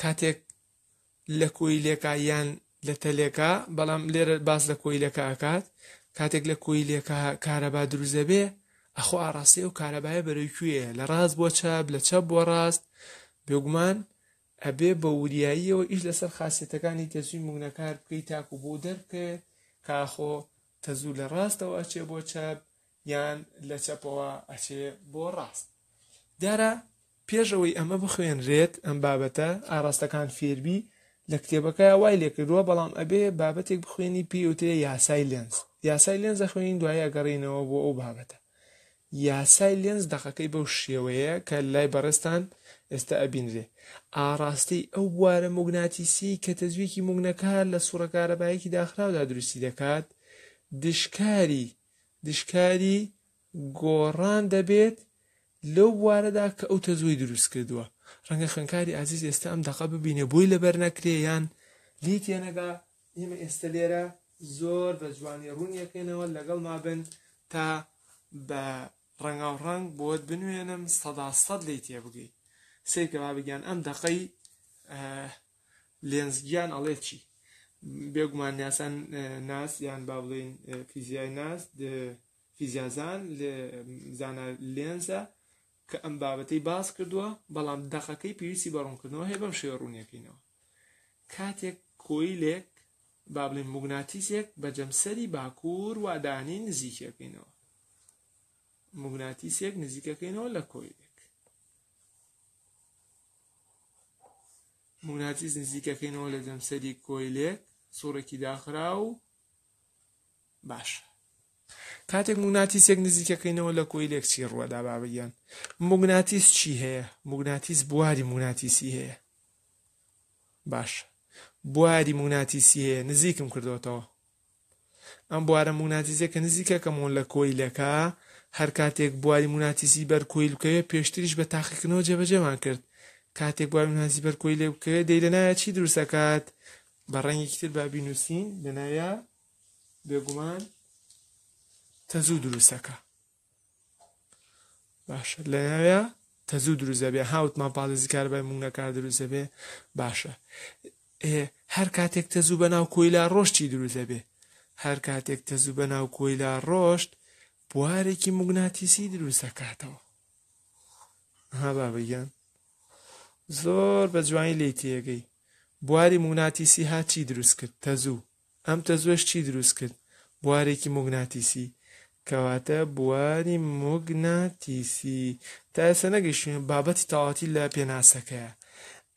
کاتێک لە کۆیلێکا یان لە تەلێکا بەڵام لێرە باس لە کۆیلەکە ئاکات کاتێک لە کۆیلێکە کارەبا دروزە بێ ئەخۆ ئاراسی و کارەبایە بەرەکوێ لە ڕاست بۆ چاپ لە چەپ بۆ ڕاست بێگومان ئەبێ بە وریاییەوە ئیش لەسەر خاصێتەکانی تەزوی مونەکار بکەیت تاکو بۆ دەرکرد کاخۆ تەزوو لە ڕاستەوە ئەچێ بۆ چاپ یان لە چەپەوە ئەچێ بۆ ڕاست دارە پێشەوەی ئەمە بخوێنرێت ئەم بابەتە ئاراستەکان فێربی لە کتێبەکە وای لێکردووە بەڵام ئەبێ بابەتێک بخوێنی پیوتێ یاسای لێنز یاسای لێنزە خوێنین دوایە گەڕینەوە بۆ ئەو بابەتە یاسای لێنز دەقەکەی بەو شێوەیە کە لای بەڕستان ئێستا ئەبینرێ ئاڕاستی ئەو بوارە مۆگناتیسی کە تەزویکی مونگنەکار لە سوورەکارەبایەکی داخراودا دروستی دەکات دشکاری دشکاری گۆڕان دەبێت لەو وارەدا کە ئەو تەزوی دروست کردووە ڕەنگە خوێنکاری ئازیز ئێستا ئەم دقا ببینێ بووی لەبەر نەکرێ یان لی تێنەگا ئێمە ئێستا لێرە زۆر بە جوانی ڕوونیەکەینەوە لەگەڵ مابن تا بە ڕەنگە و ڕنگ بۆت بنوێنم سەداسەد لی تێ بگەیت سێکە با بگیان ئەم دقەی لێنزگیان ئەڵێ چی بێگومان یاسان ناس یان با بڵین فیزیای ناس فیزیازان لە زانە لێنزە کە ئەم بابەتەی باز کردووە بەڵام دەخەکەی پێویستی بەڕوونکردنەوە هەیە بەم شێوە ڕوونیەکەینەوە کاتێک کۆیلێک با بڵێن مگناتیسێک بە جەمسەری باکوور وادانی نزیکەکەینەوە مگناتیسێک نزیکەکەینەوە لە کۆیلێک مگناتیس نزیکەکەینەوە لە جەمسەری کۆیلێک سوڕێکی داخرا و باشە کاتێک موگناتیسێک نزیکەکەینەوە لە کۆی لێکچی ڕوەدا بابەیان موگناتیس چی هەیە موگناتیس بواری موگناتیسی هەیە باش بواری موگناتیسی هەیە نزیکم کردوتەوە ئەم بوارە موگناتیسێکە نزیکەکەمەوە لە کۆی لەکە هەر کاتێک بواری موگناتیسی بەر کۆی لکەوێ پێشتریش بە تاقیکردنەوە جێبەجێمان کرد کاتێک بواری موگناتی بەر کۆی لێ بکەوێ دەی لەنایە چی دروستەکات بە ڕەنگی تر بابی نووسین لەنایە بێگومان تەزوو دروستەکە باشە لەیە تەزوو دروزە بێ هاوتمان پاڵزیکار بە مونەکار دروزە بێ باشە هەر کاتێک تەزوو بە ناو کۆیلا ڕۆشتی دروزە بێ هەر کاتێک تەزوو بە ناو کۆیلا ڕۆشت بوارێکی مگناتیسی دروستەکاتەوە ها بابگەن زۆر بە جوانی لی تێگەی بواری مگناتیسی هاچی دروست کرد تەزوو ئەم تەزوەش چی دروست کرد بوارێکی مگناتیسی کەواتە بواری مۆگناتیسی تا ئێستا نەگەیشتین بابەتی تەواتی لە پێناسەکەە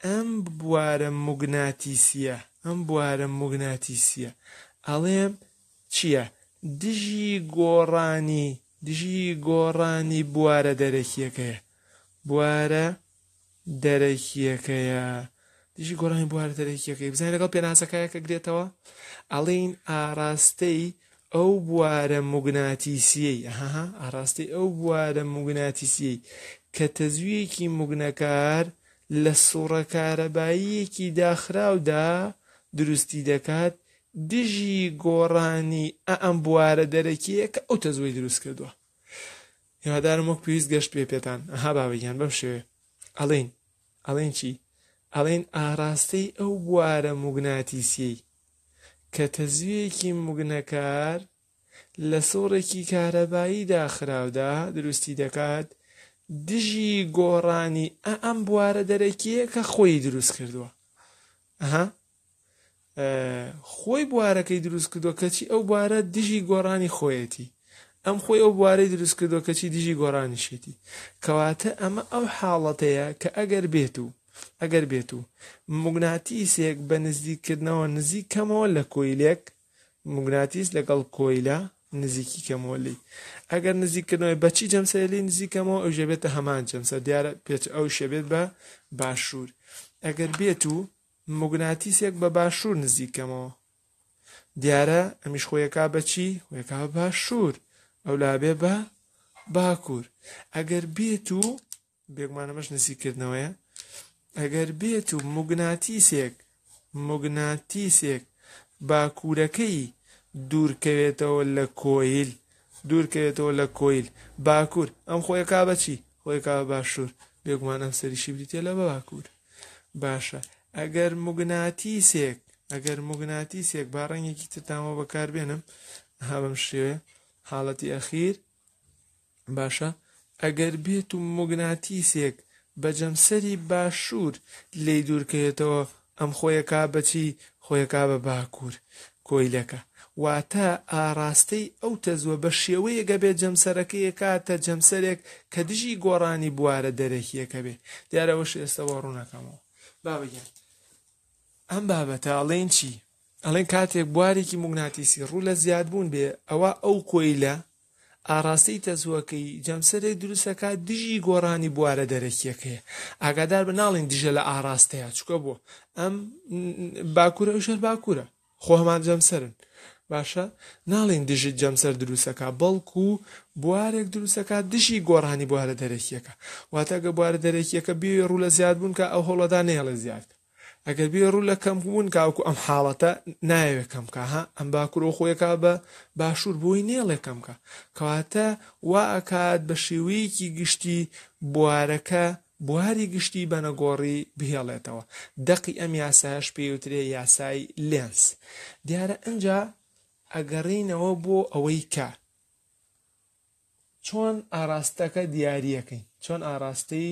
ئەم بوارە مۆگناتیسیە ئەم بوارە مۆگناتیسیە ئەڵێم چییە دژی گۆڕانی دژی گۆڕانی بوارە دەرەکیەکەیە بوارە دەرەکیەکەیە دژی گۆڕانی بوارە دەرەکیەکەی بزانین لەگەڵ پێناسەکەیە کە گرێتەوە ئەڵین ئاراستەی ئەو بوارە مگناتیسیەی هەها ئاڕاستی ئەو بوارە مگناتیسیەی کە تەزویەکی مگنەکار لە سوڕە کارەباییەکی داخراودا دروستی دەکات دژی گۆڕانی ئەم بوارە دەرەکیە کە ئەو تەزوی دروست کردووە هێوادارم وەک پێویست گەشت پێ پێتان ئەها باوەیان بەم شێوێ ئەڵین ئەڵێن چی؟ ئەڵێن ئاراستەی ئەو بوارە مگناتیسیەی کە تەزویەکی موگنەکار لە سۆڕێکی کارەبایی داخراودا دروستی دەکات دژی گۆڕانی ئەم بوارە دەرەکیە کە خۆی دروست کردووە ئەها خۆی بوارەکەی دروست کردووە کەچی ئەو بوارە دژی گۆڕانی خۆیەتی ئەم خۆی ئەو بوارەی دروست کردووە کەچی دژی گۆڕانیشێتی کەواتە ئەمە ئەو حاڵەتەیە کە ئەگەر بێت و ئەگەر بێت و مگناتیسێک بە نزیککردنەوە نزیک کەمەوە لە کۆیلێک مگناتیس لەگەڵ کۆیلا نزیکی کەمۆلی ئەگەر نزیککردنەوەی بەچی جەمسەلی نزیکەمەوە ئەو ژەبێتە هەمان جەمسە دیارە پێچ ئەو شەبێت بە باشوور ئەگەر بێت و مگناتیسێک بە باشوور نزیکەمەوە دیارە ئەمیش خۆیەکە بەچی وەکە باشوور ئەو لابێ بە باکوور ئەگەر بێت و بێگمانەمەش نزیکردنەوەیە ئەگەر بێت و موگناتیسێک موگناتیسێک باکوورەکەی دوورکەوێتەوە لە کۆیل دوورکەوێتەوە لە کۆیل باکوور ئەم خۆی کا بەچی خۆی کا باشوور بێگومانم سەریشی بریتە لە باکوور باشە ئەگەر موگناتیسێک ئەگەر موگناتیسێک با ڕەنگێکی تتامەوە بەکار بێنم ها بەم شێوێ حاڵەتی ئەخیر باشە ئەگەر بێت و موگناتیسێک بەجەمسەری باشوور لێی دوورکەوێتەوە ئەم خۆیەکا بەچی خۆیەکا بە باکوور کۆیلەکە واتە ئاراستەی ئەو تەزوە بە شێوەیەگە بێت جەمسەرەکەی کاتە جەمسەرێک کە دژی گۆڕانی بوارە دەرەکیەکە بێ دیارەوەش ئێستەوە ڕوونەکەمەوە بابگەن ئەم بابەتە ئەڵێن چی ئەڵێن کاتێک بوارێکی موناتیسی ڕوو لە زیاد بوون بێ ئەوە ئەو کۆیلە ئاراستەی تەزوەکەی جەمسەرێک دروستەکە دژی گۆڕانی بوارە دەرەکیەکەی ئاگادار بە ناڵین دژە لە ئاراستەیە چکە بۆ ئەم باکوورە ئەوشەر باکوورە خۆ هەمان جەمسەرن باشە ناڵین دژت جەمسەر دروستەکە بەڵکو و بوارێک دروستەکە دژی گۆڕانی بوارە دەرەکیەکە واتەگە بوارە دەرەکیەکە بێ ڕوو لە زیاد بوون کە ئەو هەوڵەدا نێڵە زیاتە ئەگەر بێ ڕوو لە کەم بوون کاکو ئەم حاڵەتە نایوێ کەم کە ها ئەم باکوۆ خۆیەکە بە باشوور بووی نێڵێکم کە کەواتە وا ئەکات بە شێوەیەکی گشتی بوارەکە بواری گشتی بەنەگۆڕی بهێڵێتەوە دەقی ئەم یاساش پێوترێ یاسای لێنس دیارە ئەجا ئەگەڕینەوە بۆ ئەوەی کە چۆن ئاراستەکە دیاریەکەین چۆن ئاراستەی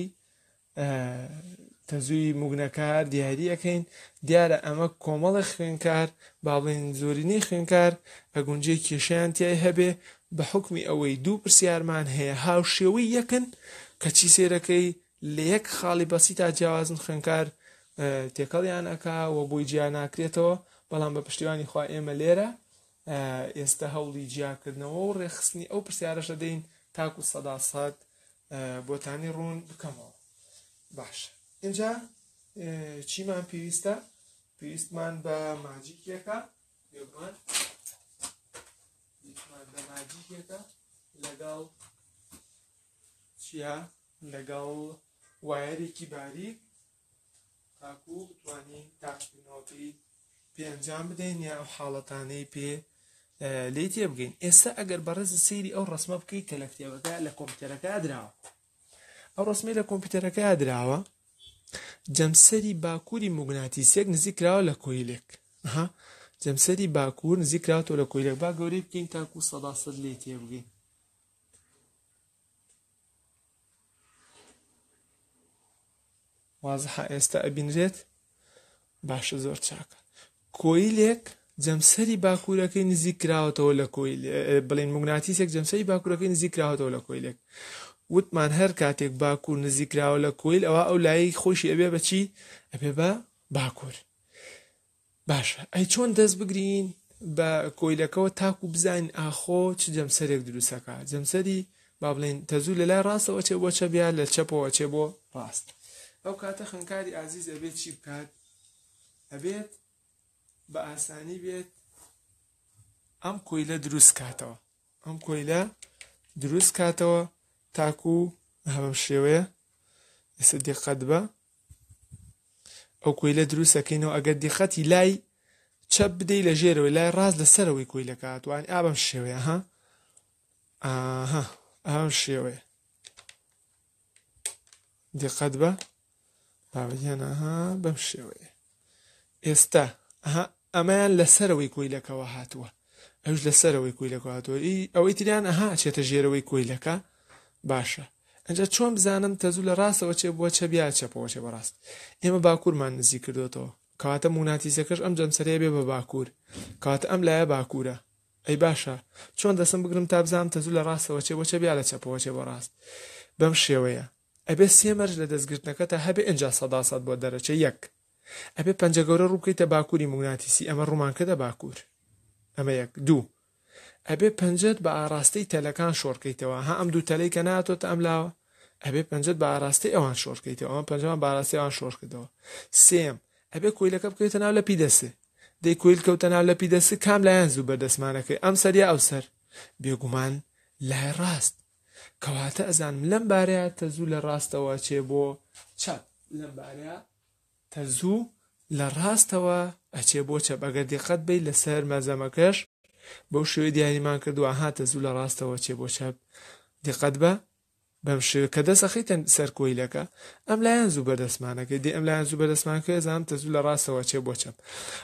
تەزووی موگنەکار دیاری ئەەکەین دیارە ئەمە کۆمەڵی خوێنکار باڵێن زۆرینەی خوێنکار بە گونجێ کێشیان تیای هەبێ بە حکمی ئەوەی دوو پرسیارمان هەیە هاو شێوەی یەکن کەچی سێرەکەی لە یەک خاڵی بەسی تا جیاوازن خوێنکار تێکەڵیان ئەک وە بۆی جیا ناکرێتەوە بەڵام بە پشتیوانی خوا ئێمە لێرە ئێستا هەوڵی جیاکردنەوە و ڕێخستنی ئەو پرسیارەشە دەین تاکو سەدا سەد بۆتانی ڕوون بکەمەوە باشە اینجا چیمان پێویستە پێویستمان بە ماجیکێکە بێمان بە ماجیکێکە لەگەڵ چیە لەگەڵ وایەرێکی باریک تاکو توانین تاکردنەوەی پێنجام بدەین یا ئەو حاڵەتانەی پێ لی تێ بگەین ئێستا ئەگەر بەڕێز سری ئەو ڕسممە بکەیت کە لە کتێبەکە لە کۆمپیوتەرەکە دراوە ئەو ڕسمی لە کۆمپیوتەرەکە دراوە جەمسەری باکووری موگناتیسێک نزیک کراوە لە کۆیلێک جەمسەری باکوور نزیک کراوەوە لە کۆیلێک با گەورەی بکەین تاکو سەدا سەد لێ تێبگەین وازح ئێستا ئەبینرێت باشە زۆر چاکە کۆیلێک جەمسەری باکوورەکەی نزیک کراوەتەوە لە کۆیل بڵین مگناتیسێک جەمسەری باکوورەکەی نزیک کراوەتەوە لە کۆیلێک وتمان هەر کاتێک باکوور نزیکراوە لە کۆیل ئەوە ئەو لایەی خۆشی ئەبێ بەچی ئەبێ بە باکوور باشە ئەی چۆن دەست بگرین بە کۆیلەکەەوە تاکو بزانین ئاخۆ چ جەمسەرێک دروستەکە جەمسەری با بڵێن تەزوو لە لای ڕاستەوە چێ بۆ چە بیا لە چەپەوە چێ بۆ ڕاست ئەو کاتە خنکاری ئازیز ئەبێت چی بکات ئەبێت بە ئاسانی بێت ئەم کۆیلە دروست کاتەوە ئەم کۆیلە دروست کاتەوە تاکو و هەم شێوەیە ئێستا دقەت بە ئەو کوێلە دروستەکەینەوە ئەگەر دیخەتی لای چەپ بدەی لە ژێرەوەی لای ڕاست لەسەرەوەی کوی لەکاتوان ئابم شێوەیە ها ئاها ئەم شێوەیە دقەت بە باوەیانەها بەم شێوەیە ئێستا ئەمایان لەسەرەوەی کویلەکەەوە هاتووە ئەوش لەسەرەوەی کویلەکە هاتووە ئەوەی تریان ئەها چێتە ژێرەوەی کویلەکە باشە ئەجا چۆن بزانم تەزوو لە ڕاستەوە چێ بووە چە بیا چەپەوە چێ بەڕاست ئێمە باکوورمان نزی کردوێتەوە کاتە موناتیزەکەش ئەم جەمسەرێ بێ بە باکوور کاتە ئەم لایە باکوورە ئەی باشە چۆن دەسم بگرم تا بزانم تەزوو لە ڕاستەوە چێ بۆ چە بیا لە چەپەوە چێ بە ڕاست بەم شێوەیە ئەبێ سێمەرج لە دەستگرتنەکە تا هەبێ ئەجا سەداسات بۆ دەرەچە یەک ئەبێ پەنجەگەورە ڕووکەیتە باکووری موناتیسی ئەمە ڕوومانکەدە باکوور ئەمە یەک دوو ئەبێ پنجت بە ئاراستەی تەلەکان شۆڕکەیتەوە ها ئەم دوو تەلەی کە ناتۆت ئەم لاوە ئەبێ پنجت بە ئاراستی ئەوان شۆڕکەیتەوە ئەم پنجمان باراسی ئەوان شۆڕکردەوە سێم ئەبێ کۆیلەکە بکەوێتە ناو لە پیدەسێ دەی کۆیل کەوتە ناو لە پیدەسێ کام لایەن زوو بەردەسمانەکەی ئەم سەریا ئەو سەر بێگومان لای ڕاست کەواتە ئەزانم لەم بارەیە تەزوو لە ڕاستەوە چێ بۆ چەپ لەم بارەیە تەزوو لە ڕاستەوە ئەچێ بۆ چەپ ئەگەر دقەت بی لەسەر مەزەمەکەش بەو شوێ دیاریمان کردووە هاتە زوو لە ڕاستەوە چێ بۆ شەب دقت بە بەم شوێ کە دەسەخیتەن سەر کۆیلەکە ئەم لایەن زوو بەدەستمانەکەی دی ئەم لایەن زوو بەدەستمانکە زانام تە زوو لە ڕاستەوە چێ بۆ چەم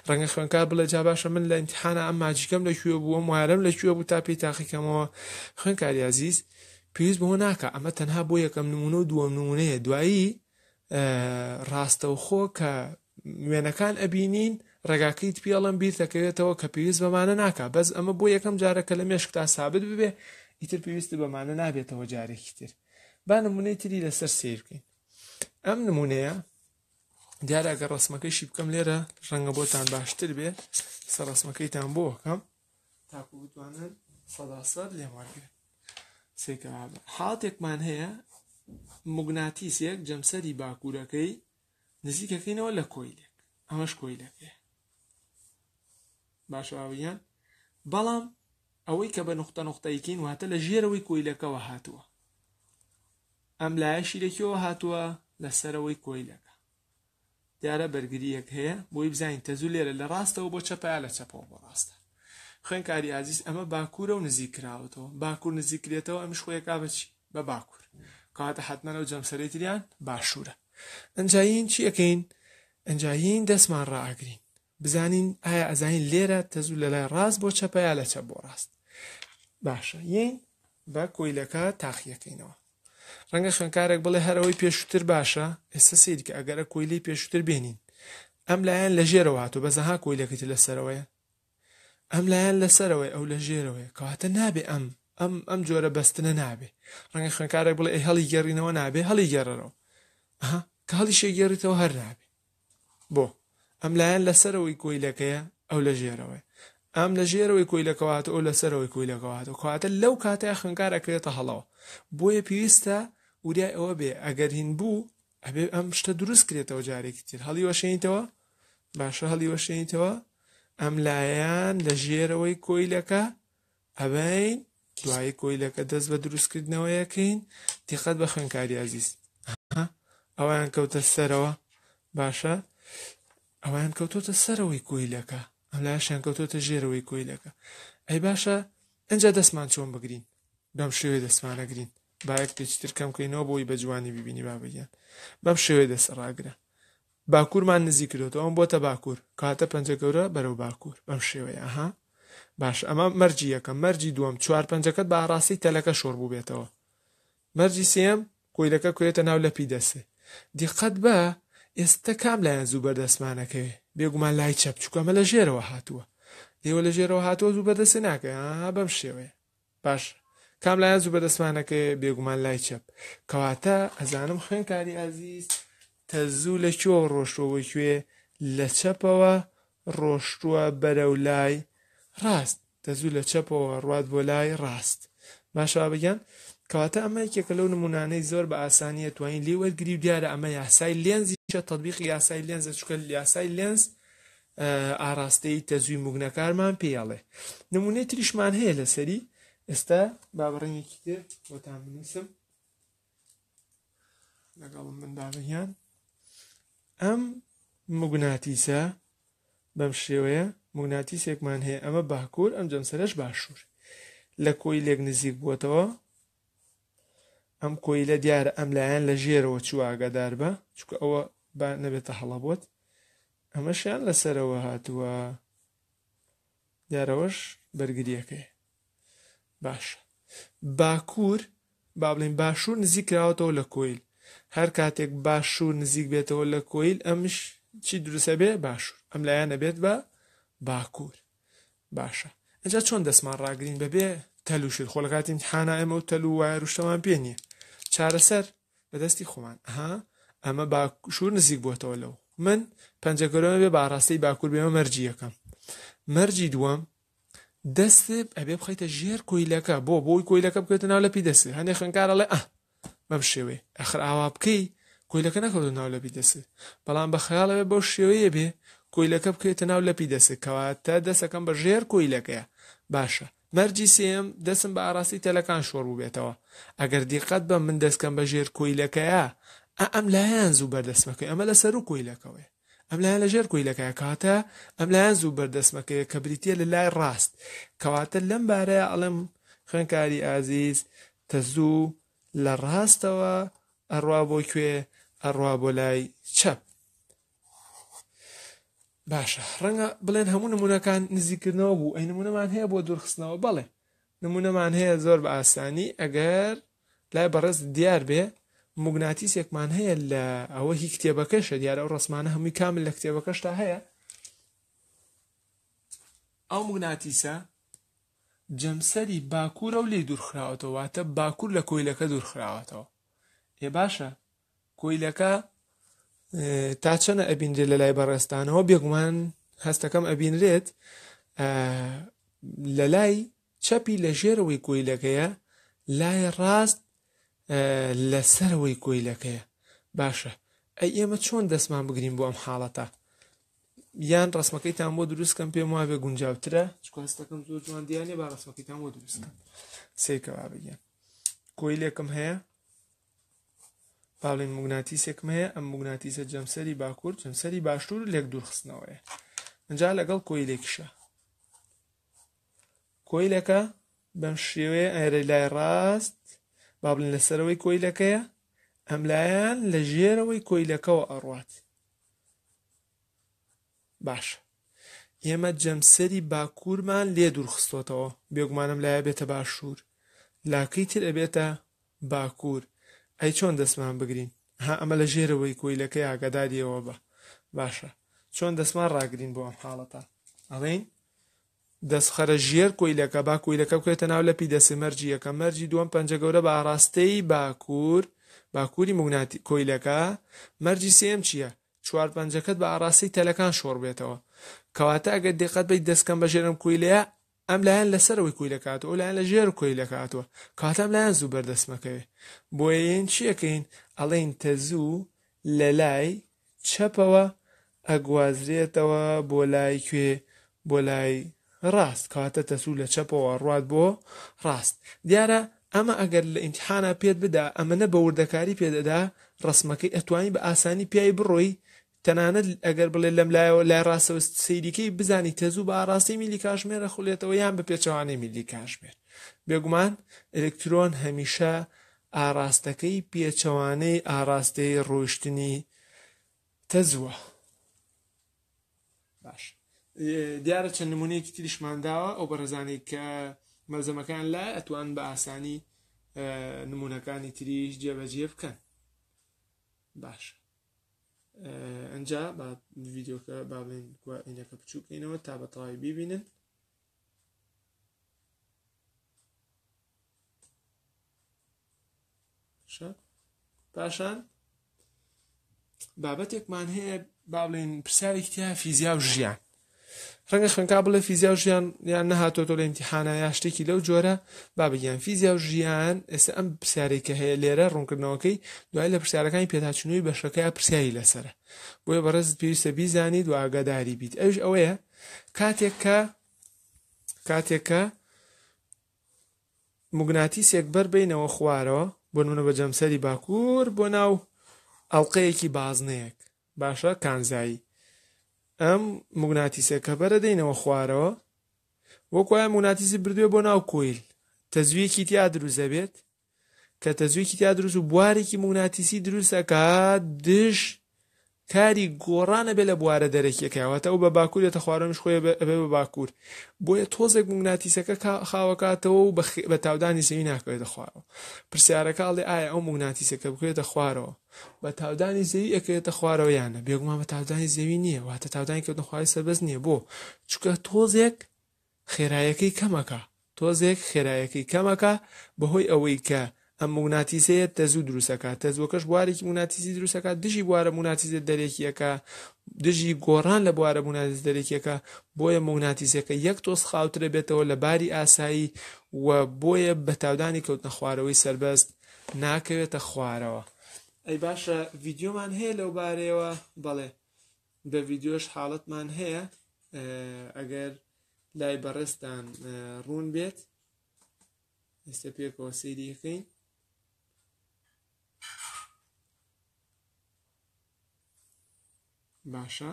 ڕەنگە خوێنکار بڵێ جا باشە من لە ئینتحانە ئەم ماجیکەم لەکوێ بووە وارەم لەکوێ بوو تا پێی تاقیکەمەوە خوێنکاری عزیز پێویست بۆ ناکە ئەمە تەنها بۆ یەکەم نمونە و دووەم نمونەیە دوایی ڕاستەوخۆ کە وێنەکان ئەبینین ڕێگاکەیت پیاڵم بیر دەکەوێتەوە کە پێویست بەمانە ناکە بەس ئەمە بۆ یەکەم جارەکە لە مێشکتا سابت ببێ ئیتر پێویستی بەمانە نابێتەوە جارێکی تر با نمونەی تری لەسەر سیر بکەین ئەم نمونەیە دیارە ئەگە ڕسمەکەیشی بکەم لێرە ڕەنگە بۆتان باشتر بێ سە ڕسمەکەیتان بۆ بکەم تاکو بتوانن سەداسەر لێماگرێت سێکە حڵاتێکمان هەیە مگناتیسێک جەمسەری باکوورەکەی نزیکەکەینەوە لە کۆیلێک ئەمەش کۆیلەکەی باشاویان بەڵام ئەوەی کە بە نقطە نقطەیکین واتە لە ژێرەوەی کۆیلەکەەوە هاتووە ئەم لایەشی لەکیەوە هاتووە لەسەرەوەی کۆیلەکە دیارە بەرگریەک هەیە بۆی بزانین تەزوو لێرە لە ڕاستەوە بۆ چەپیا لە چەپەوە بۆ ڕاستە خوێنکاری ئازیز ئەمە باکوورە و نزیک کراوەتەوە باکوور نزیکرێتەوە ئەمش خۆیەکە بچی بە باکوور کاتە حتممەەوە جەمسەری تریان باشوورە ئەنجایین چی ئەەکەین ئەنجایین دەستمان ڕائگرین بزانین ئایا ئەزانین لێرە تەزوو لە لای ڕاست بۆ چەپەیە لە چە بۆ ڕاست باشە یین بە کۆیلەکە تاخیەکەینەوە ڕەنگە خوێنکارێک بڵێ هەرەوەی پێشتر باشە ئێستا سیدکە ئەگەرە کۆیلی پێشتر بێنین ئەم لایەن لە ژێرەوە هاتو بەزەها کۆیلەکەی لەسەرەوەیە ئەم لایەن لەسەرەوەی ئەو لە ژێرەوەی کەواتە نابێ ئەم ئەم ئەم جۆرە بەستنە نابێ ڕەنگە خوێنکارێک بڵێ هەڵی گەڕینەوە نابێ هەڵی گەڕەوە کە هەڵی شێ گێڕیتەوە هەر نابێ بۆ ئەم لایەن لەسەرەوەی کۆیلەکەیە ئەو لە ژێرەوەی ئەم لە ژێرەوەی کۆیلەکەوات ئەو لەسەرەوەی کۆیلەکەواتەوە کەواتە لەو کاتەیە خوێنکارەکرێتە هەڵەوە بۆیە پێویستە وریای ئەوە بێ ئەگەر هین بوو ئەبێ ئەم شتە دروست کرێتەوە جارێکی تر هەڵی وەشێنیتەوە باشە هەڵی وەشێنیتەوە ئەم لایەن لە ژێرەوەی کۆیلەکە ئەبین دوای کۆیلەکە دەست بە دروستکردنەوەیەکەین تیقەت بە خوێنکاری عزیز ئەویان کەوتە سەرەوە باشە ئەویان کەوتۆتە سەرەوەی کۆیلەکە ئەم لاشیان کەوتۆتە ژێرەوەی کۆیلەکە ئەی باشە ئەجا دەستمان چۆن بگرین بەم شێوێ دەستمانەگرین باەک پێچتر کەم کەینەوە بۆی بە جوانی ببینی بابیان بەم شێوێ دەسەڕاگرە باکوورمان نزیک کردێتەوە ئەم بۆتە باکوور کاتە پەنج گەورە بەرەو باکوور بەم شێوەیە ها باش ئەمە مەرجی یەکەم مەرجی دووەم چوار پەنجەکەت بە ئاڕاستی تەلەکە شۆر بوو بێتەوە مەرجی سێم کۆیلەکە کوێتە ناو لەپی دەسێ دیقەت بە ئێستا کام لایەن زوو بەردەستمانەکەوێ بێگومان لای چەپچکەمە لە ژێرەوە هاتووە ئێوە لە ژێرەوە هاتووە زوو بەدەستێ ناکە بەم شێوەیە باش کام لایەن زوو بەدەستمانەکە بێگومان لای چەپ کەواتە ئەزانم خوێنکاری ئازیز تە زوو لە چۆ ڕۆشتەوەکوێ لە چەپەوە ڕۆشتووە بەرەو لای ڕاست دەزوو لە چەپەوە ڕات بۆ لای ڕاست باشە بگەن؟ کەواتە ئەمە یەکێکە لەو نمونانەی زۆر بە ئاسانیە توانین لێ وەرگری و دیارە ئەمە یاسای لێنزیشە تطببیقی یاسای لێنزە چکە یاسای لێنز ئاراستەی تەزوی موگنەکارمان پێڵێ نمونەی تریشمان هەیە لەسەری ئێستا بابڕنگێکی تر بۆتان بنووسم لەگەڵ منداڵیان ئەم مگوناتیسە بەم شێوەیە مگوناتیسێکمان هەیە ئەمە باکوور ئەم جەمسەرش باشوور لە کۆی لێک نزیک بووتەوە ئەم کۆی لە دیارە ئەم لایەن لە ژێرەوە چواگەدار بە چکە ئەوە با نەبێتە هەڵەبوت ئەمەشیان لەسەرەوە هاتووە دیارەوەش بەرگریەکەی باشە باکوور با بڵین باشوور نزیک کراوەتەوە لە کۆیل هەر کاتێک باشوور نزیک بێتەوە لە کۆیل ئەمش چی دروسە بێ باشوور ئەم لایەنە بێت بە باکوور باشە ئەجا چۆن دەستمان ڕاگرین بەبێ تەلوشت خۆلگاتی حانە ئەمە و تەلو وایە روشتەمان پێ نیە چارەسەر بەدەستی خۆمان ئەها ئەمە باکوشور نزیک بووتەوە لەو من پەنجەگەرۆمە بێ باڕاستەی باکوور بێمە مەرجی یەکەم مەرجی دووەم دەست ئەبێ بخیتە ژێر کۆیلەکە بۆ بۆی کۆیلەکە بکەوێتە ناو لەپی دەست هەندێک خوێنکارەڵێ ئە بەم شێوێ ئەخر ئاوا بکەی کۆیلەکە نەکەوتە ناو لەپی دەست بەڵام بە خەیاڵەوێ بەو شێوەیە بێ کۆیلەکە بکەوێتە ناو لەپی دەست کەواتە دەستەکەم بە ژێر کۆیلەکەیە باشە مەرجی سێم دەسم بە ئاراستی تەلەکان شۆڕ بێتەوە ئەگەر دیقەت بە من دەستکەم بە ژێر کۆیلەکەیە ئەم لایەن زوو بەردەسمەکەی ئەمە لەسەر و کۆیلەکەوێ ئەم لایەن لە ژێر کۆیلەکەی کاتە ئەم لایەن زوو بەردەسمەکەی کە بریتە لە لای ڕاست کەواتە لەم بارەیە ئەڵم خوێنکاری ئازیز تەزوو لە ڕاستەوە ئەڕوا بۆ کوێ ئەڕوا بۆ لای چەپ باشە ڕەنگە بڵێن هەموو نمونونەکان نزیکردنەوە بوو ئەی نمونونەمان هەیە بۆ دوورخستنەوە بەڵێ نمونونەمان هەیە زۆر بە ئاسانی ئەگەر لای بەڕست دیار بێ موگناتیسێکمان هەیە لە ئەوە هی کتێبەکەشە دیارە ئەو ڕسمانە هەمووی کامل لە کتێبەکەشتا هەیە ئەو موگناتیسە جەمسەری باکوورە و لێ دوورخراوەتەوە واتە باکوور لە کۆیلەکە دوورخراوەتەوە ێ باشە کۆیلەکە تا چەنە ئەبیندرێت لە لای بەڕێستانەوە بێگومان هەستەکەم ئەبینرێت لە لای چەپی لە ژێرەوەی کۆیلەکەیە لای ڕاست لەسەرەوەی کۆیلەکەیە باشە ئەی ئێمە چۆن دەستمان بگرین بۆ ئەم حاڵەتە یان ڕسمەکەیتان بۆ دروستکەم پێم وابێ گونجاوترە چکستەکەم زۆر جوان دییانێ با ڕسمەکەیتان بۆ دروستکەم سێکەوا بگەن کۆیلێکم هەیە باڵین موگناتیسێکم هەیە ئەم موگناتیسە جەمسەری باکوور جەمسەری باشوور لێک دوورخستنەوەی ئەجا لەگەڵ کۆیلێکیشە کۆیلەکە بەم شێوەیە ئەرە لای ڕاست بابلن لەسەرەوەی کۆیلەکەیە ئەملایەن لە ژێرەوەی کۆیلەکەەوە ئەڕات باش ئێمە جەمسەری باکوورمان لێ دوورخستۆتەوە بێگومانم لایە بێتە باشوور لاکەی تر ئەبێتە باکوور ئەی چۆن دەسمان بگرین ها ئەمە لە ژێرەوەی کۆیلەکەی ئاگاداریەوە بە باشە چۆن دەسمان ڕاگرین بۆ ئەم حاڵەتە ئەڵین دەستخەرە ژێر کۆیلەکە با کویلەکە بکرێتە ناو لەپی دەسی مەرجی یەکە مەرجی دووەم پەنجە گەورە بە ئاراستەی باکوور باکووری موناتی کۆیلەکە مەرجی سێم چییە چوار پەنجەکەت بە ئاراسی تەلەکان شۆڕ بێتەوە کەواتە ئەگەر دقت بیت دەستکەم بە ژێرم کویلەیە ئەم لایەن لەسەرەوەی کوی دەکاتەوە ئەو لایەن لە ژێر کوی دەکاتەوە کاتەم لایەن زوو بەردەسمەکەوێ بۆیەن چیەکەین ئەڵێن تەزوو لە لای چەپەوە ئەگوازرێتەوە بۆ لای کوێ بۆ لای ڕاست کاتە تەسوو لە چەپەوە ڕات بۆ ڕاست دیارە ئەمە ئەگەر لە ئیمتحانە پێت بدا ئەمەە بە وردەکاری پێدەدا ڕسمەکەی ئەتوانی بە ئاسانی پیای بڕۆی تەنانەت ئەگەر بڵێ لەم لایەوە لای ڕاستەوە سەیریکەی بزانی تەزوو بە ئاراستی میلی کاژمێرە خولێتەوە یان بە پێچەوانی میلی کاژمێر بێگومان ئەلکترۆن هەمیشە ئاراستەکەی پێچەوانەی ئاراستەی ڕۆیشتنی تەزووە باش دیارە چەند نمونەیەکی تریشمانداوە ئەو بەڕێزانی کە مەزەمەکان لای ئەتوان بە ئاسانی نمونونەکانی تریش جێبەجێ بکەن باشە ئەجا ڤیددیوکە با بڵێن گوینەکە بچووکەینەوە تا بە تەواوی ببینن پاشان بابەتێکمان هەیە با بڵێن پرسیارێکتیا فیزیا و ژیان ڕەنگە خوێنکا بڵێ فیزیا و ژیان یان نەهاتۆ لە امتحانە یا شتێکی لەو جۆرە با بگیان فیزیا و ژیان ئێستا ئەم پرسیارێککە هەیە لێرە ڕوونکردنەوەکەی دوای لە پرسیارەکانی پێتاچنووی بەشەکەی پرسیایی لەسرە بۆیە بەڕز پێویستە بیزانی دو ئاگاداری بیت ئەوش ئەوەیە کاتێککە کاتێککە مگناتیسێک بەر بینەوە خوارەوە بۆ نمونە بە جەمسەری باکوور بۆ ناو ئەڵلقەیەکی بازنەیەک باشە کانزایی ئەم مگوناتیسەکە بەرەدەینەوە خوارەوە وەک وایە موناتیسی بردوێ بۆ ناو کۆیل تەزویەکی تیا دروزە بێت کە تەزویکی تیا دروست و بوارێکی موناتیسی دروستەکە دش کاری گۆڕانە بێ لە بوارە دەرەکیەکەیەوەتە ئەو بە باکوور لێتە خوارمش خۆی بێ بە باکوور بۆیە تۆزێک موناتیسەکە خاوەکاتەوە و بە تاودانی زەوی ناکوێتە خوارەوە پرسیارەکڵێ ئایا ئەو موناتیسەکە بکرێتە خوارەوە بە تاودانی زەوی ئەکرێتە خوارەوە یانە بێگومان بە تاودانی زەوی نییە واتە تاودانی کە نخوای سەبز نییە بۆ چکە تۆزێک خێرایەکەی کەمەکە تۆزێک خێرایەکەی کەمەکە بەهۆی ئەوەی کە ئەم موناتیسەیە تەزوو دروستەکە تەزوەکەش بوارێکی موناتیسی دروستەکە دژی بوارە موناتیزە دەرێکیەکە دژی گۆڕان لە بوارە موناتیز دەرێکیەکە بۆیە موناتیسەکە یەک تۆس خاوترە بێتەوە لە باری ئاسایی و بۆیە بەتاودانی کەوتنە خوارەوەی سربەست ناکەوێتە خوارەوە ئەی باشە ڤیددیۆمان هەیە لەو بارەوە بەڵێ بە ڤیددیۆش حاڵەتمان هەیە ئەگەر لای بەڕستان ڕوون بێت ئێستا پێکەوە سیریخین باشە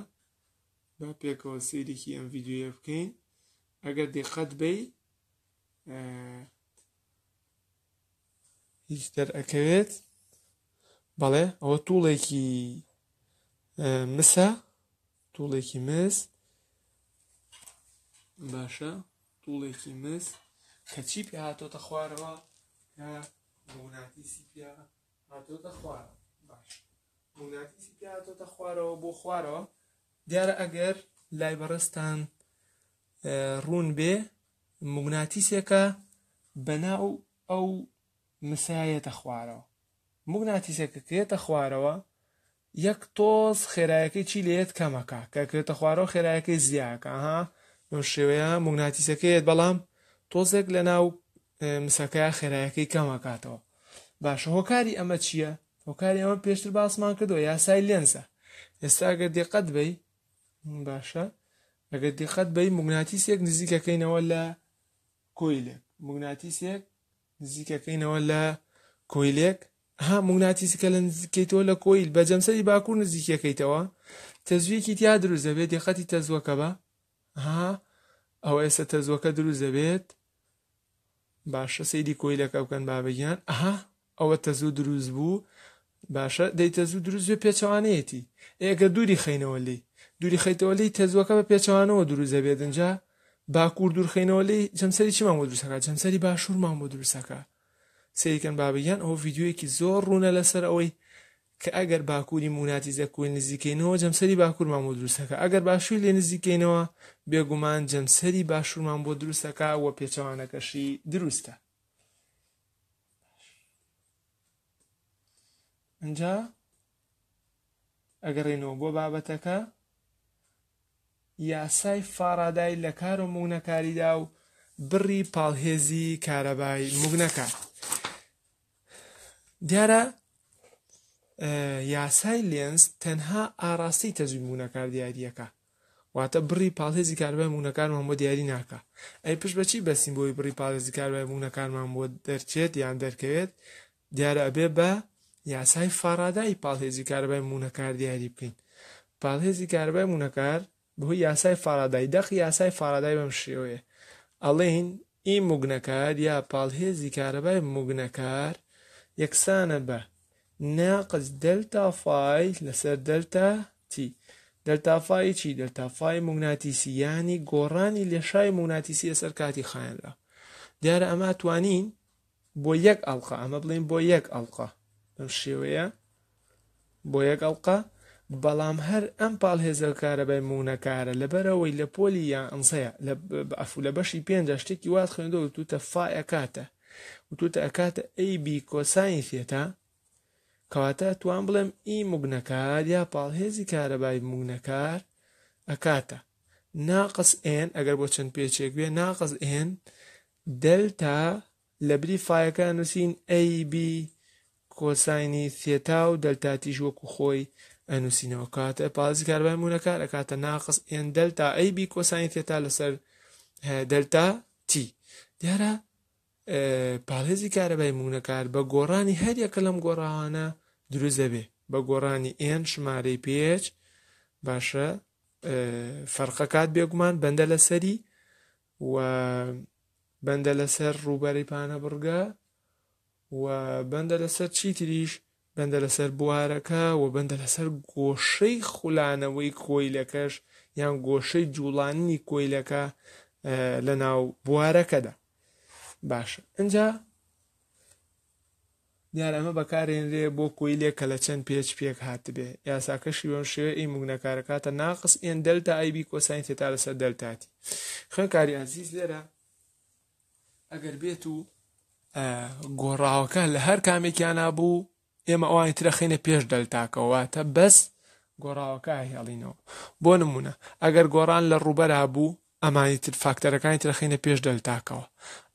با پێکەوە سیرێکی ئەم یددیوە بکەین ئەگەر دقەت بی هیچ دەرەکەوێت بەڵێ ئەوە توڵێکی مسە توڵێکی مس باشە توڵێکی مس کە چی پێ هاتۆتە خوارەوە بۆناتی سی پیا هاتۆتە خوارەوە موناکسی پیاتۆتە خوارەوە بۆ خوارەوە دیارە ئەگەر لای بەڕستان ڕوون بێ مگناتیسێکە بەناو ئەو مسایەتە خوارەوە مگناتیسێکە کرێتە خوارەوە یەک تۆز خێرایەکەی چی لێت کەمەکە کە کرێتە خوارەوە خێرایەکەی زیاکەها شێوەیە مگناتیسەکەیت بەڵام تۆزێک لە ناو مسەکەی خێرایەکەی کەمەکاتەوە باشە هۆکاری ئەمە چییە هۆکاری ئەمە پێشتر باسمان کردەوە یاسای لێنزە ئێستا ئەگەر دقت بی باشە ئەگەر دقت بی مگناتیسێک نزیکەکەینەوە لە کۆیلێک مگناتیسێک نزیکەکەینەوە لە کۆیلێک ها مگناتیسەکە لە نزیکەیتەوە لە کۆیل بە جەمسەری باکوور نزیکەکەیتەوە تەزویەکی تیا دروست دەبێت دقەتی تەزوەکە بە ها ئەو ئێستا تەزوەکە دروست دەبێت باشە سەیری کۆیلەکە بکەن بابگیان ئەها ئەوە تەزوو دروست بوو باشە دەیتە زوو دروزێ پێچوانەیەتی ئێگە دووری خینەوە لی دووری خیتەوە لی تەزوەکە بە پێچوانەوە دروزە بێدنجا باکوور دوورخینەوە لی جەمسەری چیمان بۆ دروستەکە جەمسەری باشوورمان بۆ دروستەکە سیکەن بابیان ئەو ڤیددیوەیەکی زۆر ڕوونە لەسەر ئەوەی کە ئەگەر باکووری موناتی زەکوی نزیکەینەوە جەمسەری باکوورمان بۆ دروستەکە ئەگەر باشووی لێ نزیکەینەوە بێگومان جەمسەری باشوورمان بۆ دروستەکە وە پێچەوانەکەشی دروستە اینجا ئەگەڕینەوە بۆ بابەتەکە یاسای فارادای لە کار و مونەکاریدا و بڕی پاڵهێزی کارەبای مونەکە دیارە یاسای لێنس تەنها ئاراسی تەجوی مونەکار دیاریەکە واتە بڕی پاڵهێزی کاربای مونەکانمان بۆ دیاری ناکە ئەی پشت بەچی بەسیم بۆی بڕی پاڵێزی کاربای مونەکانمان بۆ دەرچێت یان دەرکەوێت دیارە ئەبێ بە یاسای فەڕادایی پاڵهێزی کاربای مونەکار دیاری بکەین پاڵهێزی کاربای مونەکار بهۆی یاسای فەڕادایی دەخی یاسای فەڕادای بەم شێوەیە ئەڵێین ئی مگنەکار یا پاڵهێزی کارەبای مگنەکار یەکسانە بە ناقز دەلتا فای لەسەر دەلتا تی دەلتافای چی دەلتافای موناتیسیانی گۆڕانی لێشای موناتیسی لەسەر کاتی خایاندا دیارە ئەما توانین بۆ یەک ئەڵقا ئەمە بڵین بۆ یەک ئەڵقا بەم شێوەیە بۆ یەک ئەڵقا بەڵام هەر ئەم پاڵهێزە کارەبای مونەکارە لەبەرەوەی لە پۆلی یا ئەنسەیە ئەفو لە بەشی پێنجە شتێکی وات خوێندەوە توتە فائەکاتە وتوتە ئەکاتە ئەیبی کۆسانی فێتە کەواتە توان بڵێم ئی مگنەکار یا پاڵهێزی کارەبای مونەکار ئەکاتە ناقس ئێن ئەگەر بۆ چەند پێچێک گوێ ناقز ئێن دەلتا لە بری فایەکان نووسین ئەیبی کۆساینی تێتا و دەلتاتیش وەکو خۆی ئەنووسینەوە کاتە پازی کاربای مونەکە ئەکاتە ناقص ئێن دەلتا ئەیبی کۆساین تێتا لەسەر دەلتا تی دیارە پاڵێزی کارەبای مونەکار بە گۆڕانی هەریەکە لەم گۆڕانە دروست دەبێ بە گۆڕانی ئێن ژمارەی پێچ باشە فەرقەکات بێگومان بەندە لەسەری و بەندە لەسەر ڕووبەری پانە بڕگە و بەندە لەسەر چی تریش بەندە لەسەر بوارەکە و بەندە لەسەر گۆشەی خولانەوەی کۆیلەکەش یان گۆشەی جوڵانی کۆیلەکە لە ناو بوارەکەدا باشە ئەجا دیار ئەمە بەکارێنرێ بۆ کۆیلێک کە لە چەند پێچ پێک هاتبێ یاساکەشی بەم شێوە ئەی موگنەکارەکاتە ناقس ئێن دەلتا ئایبی کۆساین تێتا لەسەر دەلتاتی خەکاری ئازیز لێرە ئەگەر بێت و گۆڕاوەکە لە هەر کامێکیانە بوو ئێمە ئەوانی ترە خینە پێش دەلتاکەواتە بەس گۆڕاوەکە هێڵینەوە بۆ نمونە ئەگەر گۆڕان لە ڕوبەرا بوو ئەمانی تر فاکتەرەکانی ترەخینە پێش دەلتاکەوە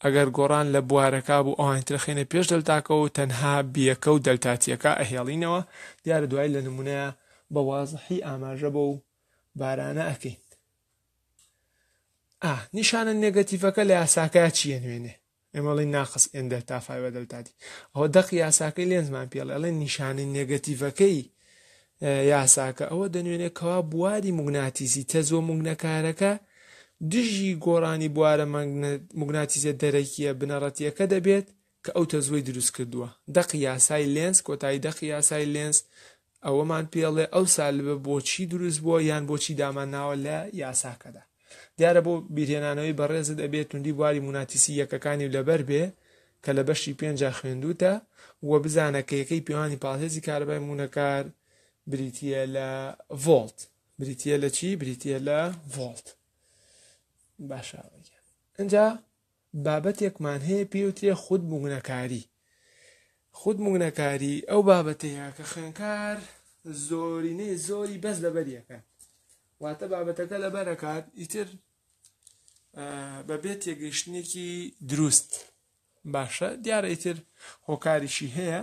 ئەگەر گۆڕان لە بوارەکە بوو ئەوان ترەخینە پێش دەلتاکەوە و تەنها بیەکە و دەلتاتیەکە ئەهێڵینەوە دیارە دوای لە نمونەیە بە وازحی ئاماژە بە و بارانە ئەکەین ئا نیشانە نێگەتیفەکە لە یاساکە چیە نوێنێ ئێمەڵی ناخس ئێندە تافای بەدەلتاتی ئەوە دەق یاساکەی لێنزمان پێڵ ئەڵێ نیشانی نێگەتیڤەکەی یاساکە ئەوە دەنوێنێ کەوا بواری مگناتیزی تەزۆ مونگنەکارەکە دژی گۆڕانی بوارە مگناتیزە دەرەکیە بنەڕەتیەکە دەبێت کە ئەو تەزۆی دروست کردووە دەق یاسای لێنس کۆتایی دەق یاسای لێنس ئەوەمان پێڵێ ئەو سال بە بۆچی دروست بووە یان بۆچی دامان ناوە لە یاساکەدا دیارە بۆ بیرهێنانەوەی بەڕێزت ئەبێت توندی بواری موناتیسی یەکەکانی لەبەر بێ کە لە بەشی پێنج خوێندوتە وە بزانە کە یەکەی پیوانی پاڵهێزی کاربای مونەکار بریتە لە ڤۆلت بریتە لە چی بریتە لە ڤۆلت باشە ئەجا بابەتێکمان هەیە پێوتێ خود بوونەکاری خود مونەکاری ئەو بابەتەیە کە خوێنکار زۆرینەی زۆری بەس لەبەریەکە واتە بابەتەکە لە بەرەکات ئیتر بەبێت تێگەیشتنێکی دروست باشە دیارە ئیتر هۆکاریشی هەیە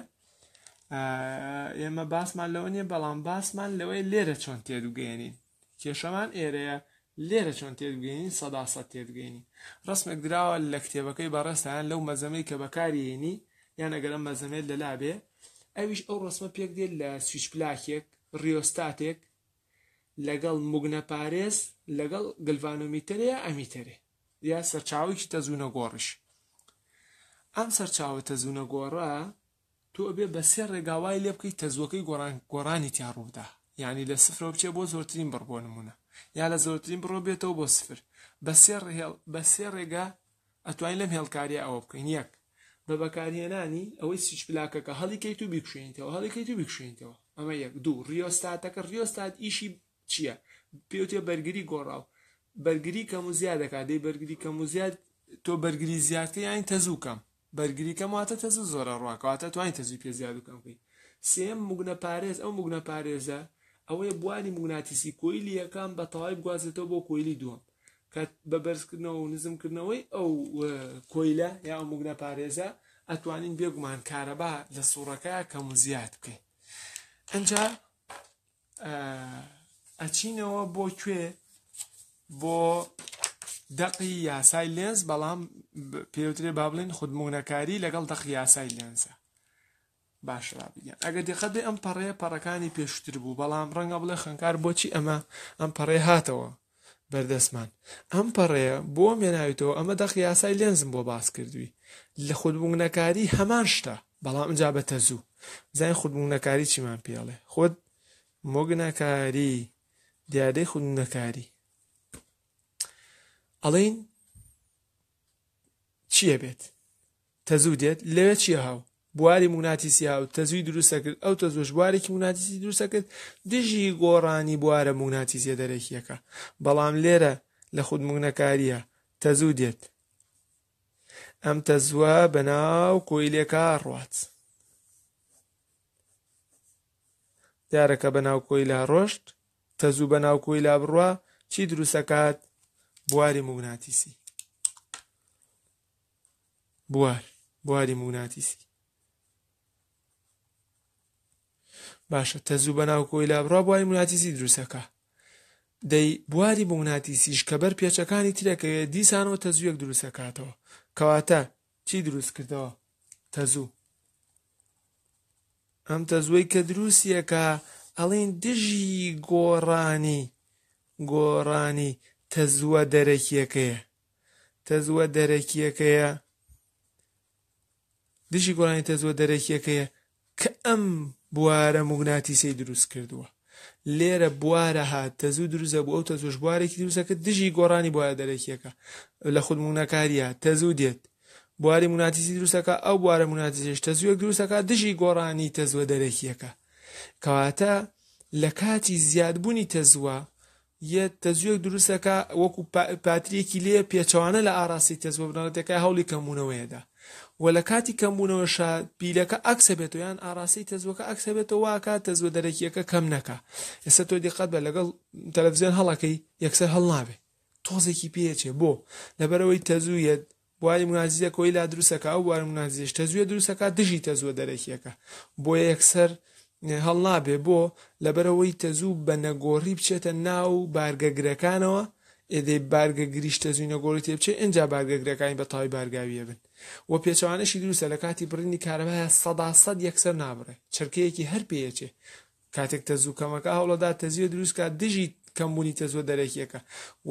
ئێمە باسمان لەوە نیە بەڵام باسمان لەوەی لێرە چۆن تێدوگەێنین کێشەمان ئێرەیە لێرە چۆن تێدوگەێنین سەداسە تێدوگەێنی ڕسمێک درراوە لە کتێبەکەی بەڕستیان لەو مەزەمەی کە بەکارێنی یان ئەگەرم مەزەمێت لەلابێ ئەویش ئەو ڕسممە پێک دێت لە سویچ پلاکێک ڕیۆستاتێک لەگەڵ مگنە پارێز لەگەڵ گلڤانۆمیتەرەیە ئەمیتەرێ یا سەرچاوێکی تەزوونە گۆڕش ئەم سەرچاوە تەزوونە گۆڕە تۆ ئەبێ بە سێ ڕێگاوای لێ بکەی تەزوەکەی گۆران گۆرانی تیا ڕوودا یعنی لە سفرەوە بچێ بۆ زۆرترین بڕبۆ نمونە یا لە زۆرترین بڕۆ بێتەوە بۆ سفر بە سێ ڕێل بە سێ ڕێگا ئەتوانین لەم هێڵکاریە ئەوە بکەین یەک بە بەکارهێنانی ئەوەی سیچ پلاکەکە هەڵیکەیت و بیکشێنیتەوە هەڵیکەیت و بیکشێنیتەوە ئەمە یەک دوو ڕیۆستاتەکە ڕیۆستات ئیشی چییە پێوتێ بەرگری گۆڕاو بەرگری کەم و زیاد دەکات دەی بەرگری کەم و زیاد تۆ بەرگری زیاتر یانی تەزوو کەم بەرگری کەم واتە تەزوو زۆرە ڕواکەواتە توانی تەزوی پێ زیاد بکەم بکەین سێم مگنە پارێز ئەو مگنە پارێزە ئەوەیە بوانی مگناتیسی کۆیلی یەکان بە تەواوی بگوازێتەوە بۆ کۆیلی دووەم کە بە بەرزکردنەوە و نزمکردنەوەی ئەو کۆیلە یا ئەو مگنە پارێزە ئەتوانین بێگومان کارەبا لە سوڕەکە کەم زیاد بکەین ئەجا ئەچینەوە بۆ کوێ بۆ دەقی یاسای لێنز بەڵام پێوترێ با بڵێن خودمونەکاری لەگەڵ دەقی یاسای لێنزە باشرابیان ئەگە دقەبێ ئەم پەڕەیە پەڕەکانی پێشتر بوو بەڵام ڕەنگە بڵێ خەنکار بۆچی ئەمە ئەم پەڕێ هاتەوە بەردەستمان ئەم پەڕەیە بۆ مێناویتەوە ئەمە دەقی یاسای لێنزم بۆ باس کردووی لە خودبوونەکاری هەمان شتە بەڵام جا بەتە زوو زای خودبوونەکاری چیمان پێڵێ خۆت مۆگنەکاری دیادەی خوندنەکاری ئەڵین چییە بێت تەزوو دێت لەوێ چیە هاو بواری موناتیسی هاو تەزوی دروستەکرد ئەو تەزۆش بوارێکی موناتیسی دروستەکرد دژی گۆڕانی بوارە موناتیسیە دەرەکیەکە بەڵام لێرە لە خود مونەکاریە تەزوو دێت ئەم تەزوە بەناو کۆیلێکە ڕات دیارەکە بەناو کۆیلا ڕۆشت تەزوو بە ناوکۆی لابڕوە چی دروستەکات بواری موگناتیسی بوار بواری موگناتیسی باشە تەزوو بە ناوکۆی لابڕوە بواری موگناتیسی دروستەکە دەی بواری موگناتیسیش کە بەر پێچەکانی ترەکەوێت دیسانەوە تەزویەک دروستەکاتەوە کەواتە چی دروست کردەوە تەزوو ئەم تەزوەی کە دروستیەکە ئەڵێن دژی گۆڕانی گۆڕانی تەزووە دەرەکیەکەیە تەزووە دەرەکیەکەیە دژی گۆڕانی تەزووە دەرەکیەکەیە کە ئەم بوارە موگناتیسی دروست کردووە لێرە بوارە هات تەزوو دروزە بوو ئەو تەزۆش بوارێکی دروستەکە دژی گۆڕانی بوارە دەرەکیەکە لە خود مونەکاریە تەزوو دێت بواری موناتیسی دروستەکە ئەو بوارە موناتیزیش تەزووە دروستەکە دژی گۆڕانی تەزوە دەرەکیەکە کەواتە لە کاتی زیادبوونی تەزووە یە تەزوێک دروستەکە وەکو پاتریەکی لێ پێچوانە لە ئاراسی تەزوە بنەڕەتەکە هەوڵی کەمبوونەوەیدا وە لە کاتی کەمبوونەوە شادپیلەکە ئەکسە بێت و یان ئاراسی تەزوەکە ئەکسە بێتەوە واکە تەزوە دەرەکیەکە کەم نەکە ئێستا تۆ دقات بە لەگەڵ تەلەڤزیۆن هەڵەکەی یەکسەر هەڵناابێ تۆزێکی پێچێ بۆ لەبەرەوەی تەزوویەت بواری منازیە کۆی لا دروستەکە ئەو وارە منازیش تەزوێ دروستەکە دژی تەزوە دەرەکیەکە بۆ یەکسەر هەڵنابێ بۆ لەبەرەوەی تەزوو بە نەگۆڕی بچێتە ناو بارگەگرەکانەوە ئێدەی بارگە گریش تەزوی نەگۆڕی تێ بچێ ئەجا بارگەگرەکانی بە تاوی بارگاویە بن و پێچوانەشی دروستە لە کاتی بڕنی کارەبایە سەدا سەد یەکسەر نابڕێ چرکەیەکی هەر پێیەچێ کاتێک تەزوو کەمەکە هەوڵەدا تەزیە دروستکە دژی کەمبوونی تەزۆ دەرەکیەکە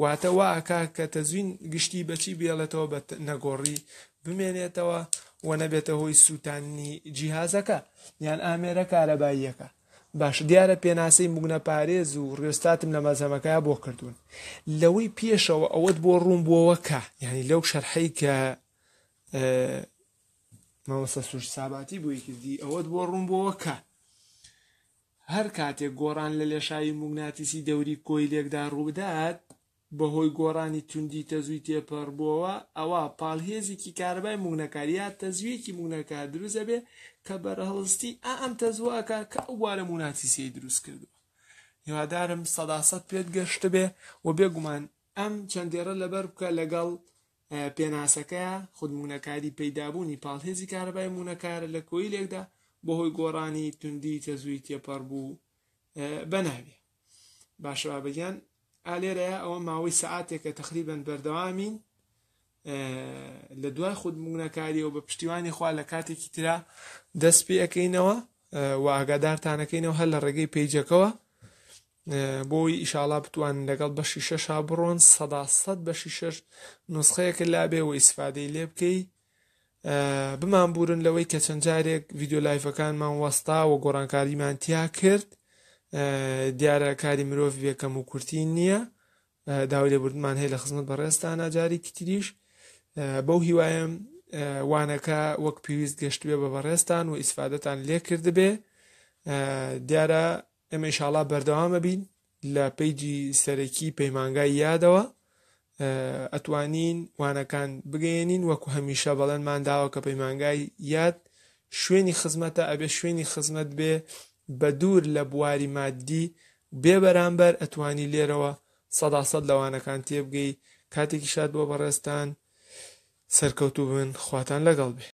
واتە وا ئاکا کە تەزوین گشتی بەچی بێڵێتەوە بە نەگۆڕی بمێنێتەوە و نەبێتە هۆی سووتانی جیهازەکە یان ئامێرە کارەباییەکە باش دیارە پێناسەی مونە پارێز و ڕێستاتم لە مەزەمەکەی بۆ کردوون لەوەی پێشەوە ئەوەت بۆ ڕوون بووەوەکە یعنی لەو شەرحەی کە مەوەسە سوش ساباتی بووی کردی ئەوەت بۆ ڕوون بووەوەکە هەر کاتێک گۆڕان لە لێشایی موگناتیسی دەوری کۆی لێکدا ڕوودات بەهۆی گۆڕانی توندی تەزوی تێپەڕبووەوە ئەوە پاڵهێزیکی کاربای مونەکاریات تەزویەکی مونەکار دروزە بێ کە بەرهڵستی ئەم تەزوەکە کە ئەووارە موناتیسی دروست کردووە هیوادارم سەداسەت پێت گەشتە بێ و بێگومان ئەم چەندێرە لەبەر بکە لەگەڵ پێناسەکەە خودمونەکاری پەیدابوونی پاڵهێزی کاربای مونەکارە لە کۆی لێکدا بەهۆی گۆڕانی توندی تەزوی تێپەڕبوو بەناوێ باشە بگەن ئالێرەیە ئەوە ماوەی سعاتێکە تقریبن بەردەوامین لە دوای خود مونەکاریەوە بە پشتیوانی خوا لە کاتێکی تررا دەست پێ ئەەکەینەوە و ئاگادارتانەکەینەوە هەر لە ڕێگەی پیجەکەوە بۆی ئیشاڵا بتوان لەگەڵ بەشی شەشا بڕۆن سەدا سەد بەشی شەش نوسخەیەکە لابێ و ئیسفادەی لێ بکەیت بمان بورن لەوەی کە چەند جارێک ویددیو لایفەکانمان وەستا و گۆڕانکاریمان تیا کرد دیارە کاری مرۆڤ بێکەم و کورتی نییە داوای لێبوردمان هەیە لە خزمەت بەڕێستانە جاری کتریش بەو هیوایم وانەکە وەک پێویست گەشتوێ بە بەڕێستان و ئیسفادەتان لێکرد بێ دیارە ئەمە شاڵا بەردەوامە بین لە پەیجی سەرەکی پەیمانگای یادەوە ئەتوانین وانەکان بگەێنین وەکو هەمیشە بەڵێنمان داوە کە پەیمانگای یاد شوێنی خزمەتە ئەبێ شوێنی خزمەت بێ بە دوور لە بواری مادی بێ بەرامبەر ئەتوانی لێرەوە سەدا سەد لەوانەکان تێبگەی کاتێکی شاد بۆ بەڕێستان سەرکەوتو بن خواتان لەگەڵ بێ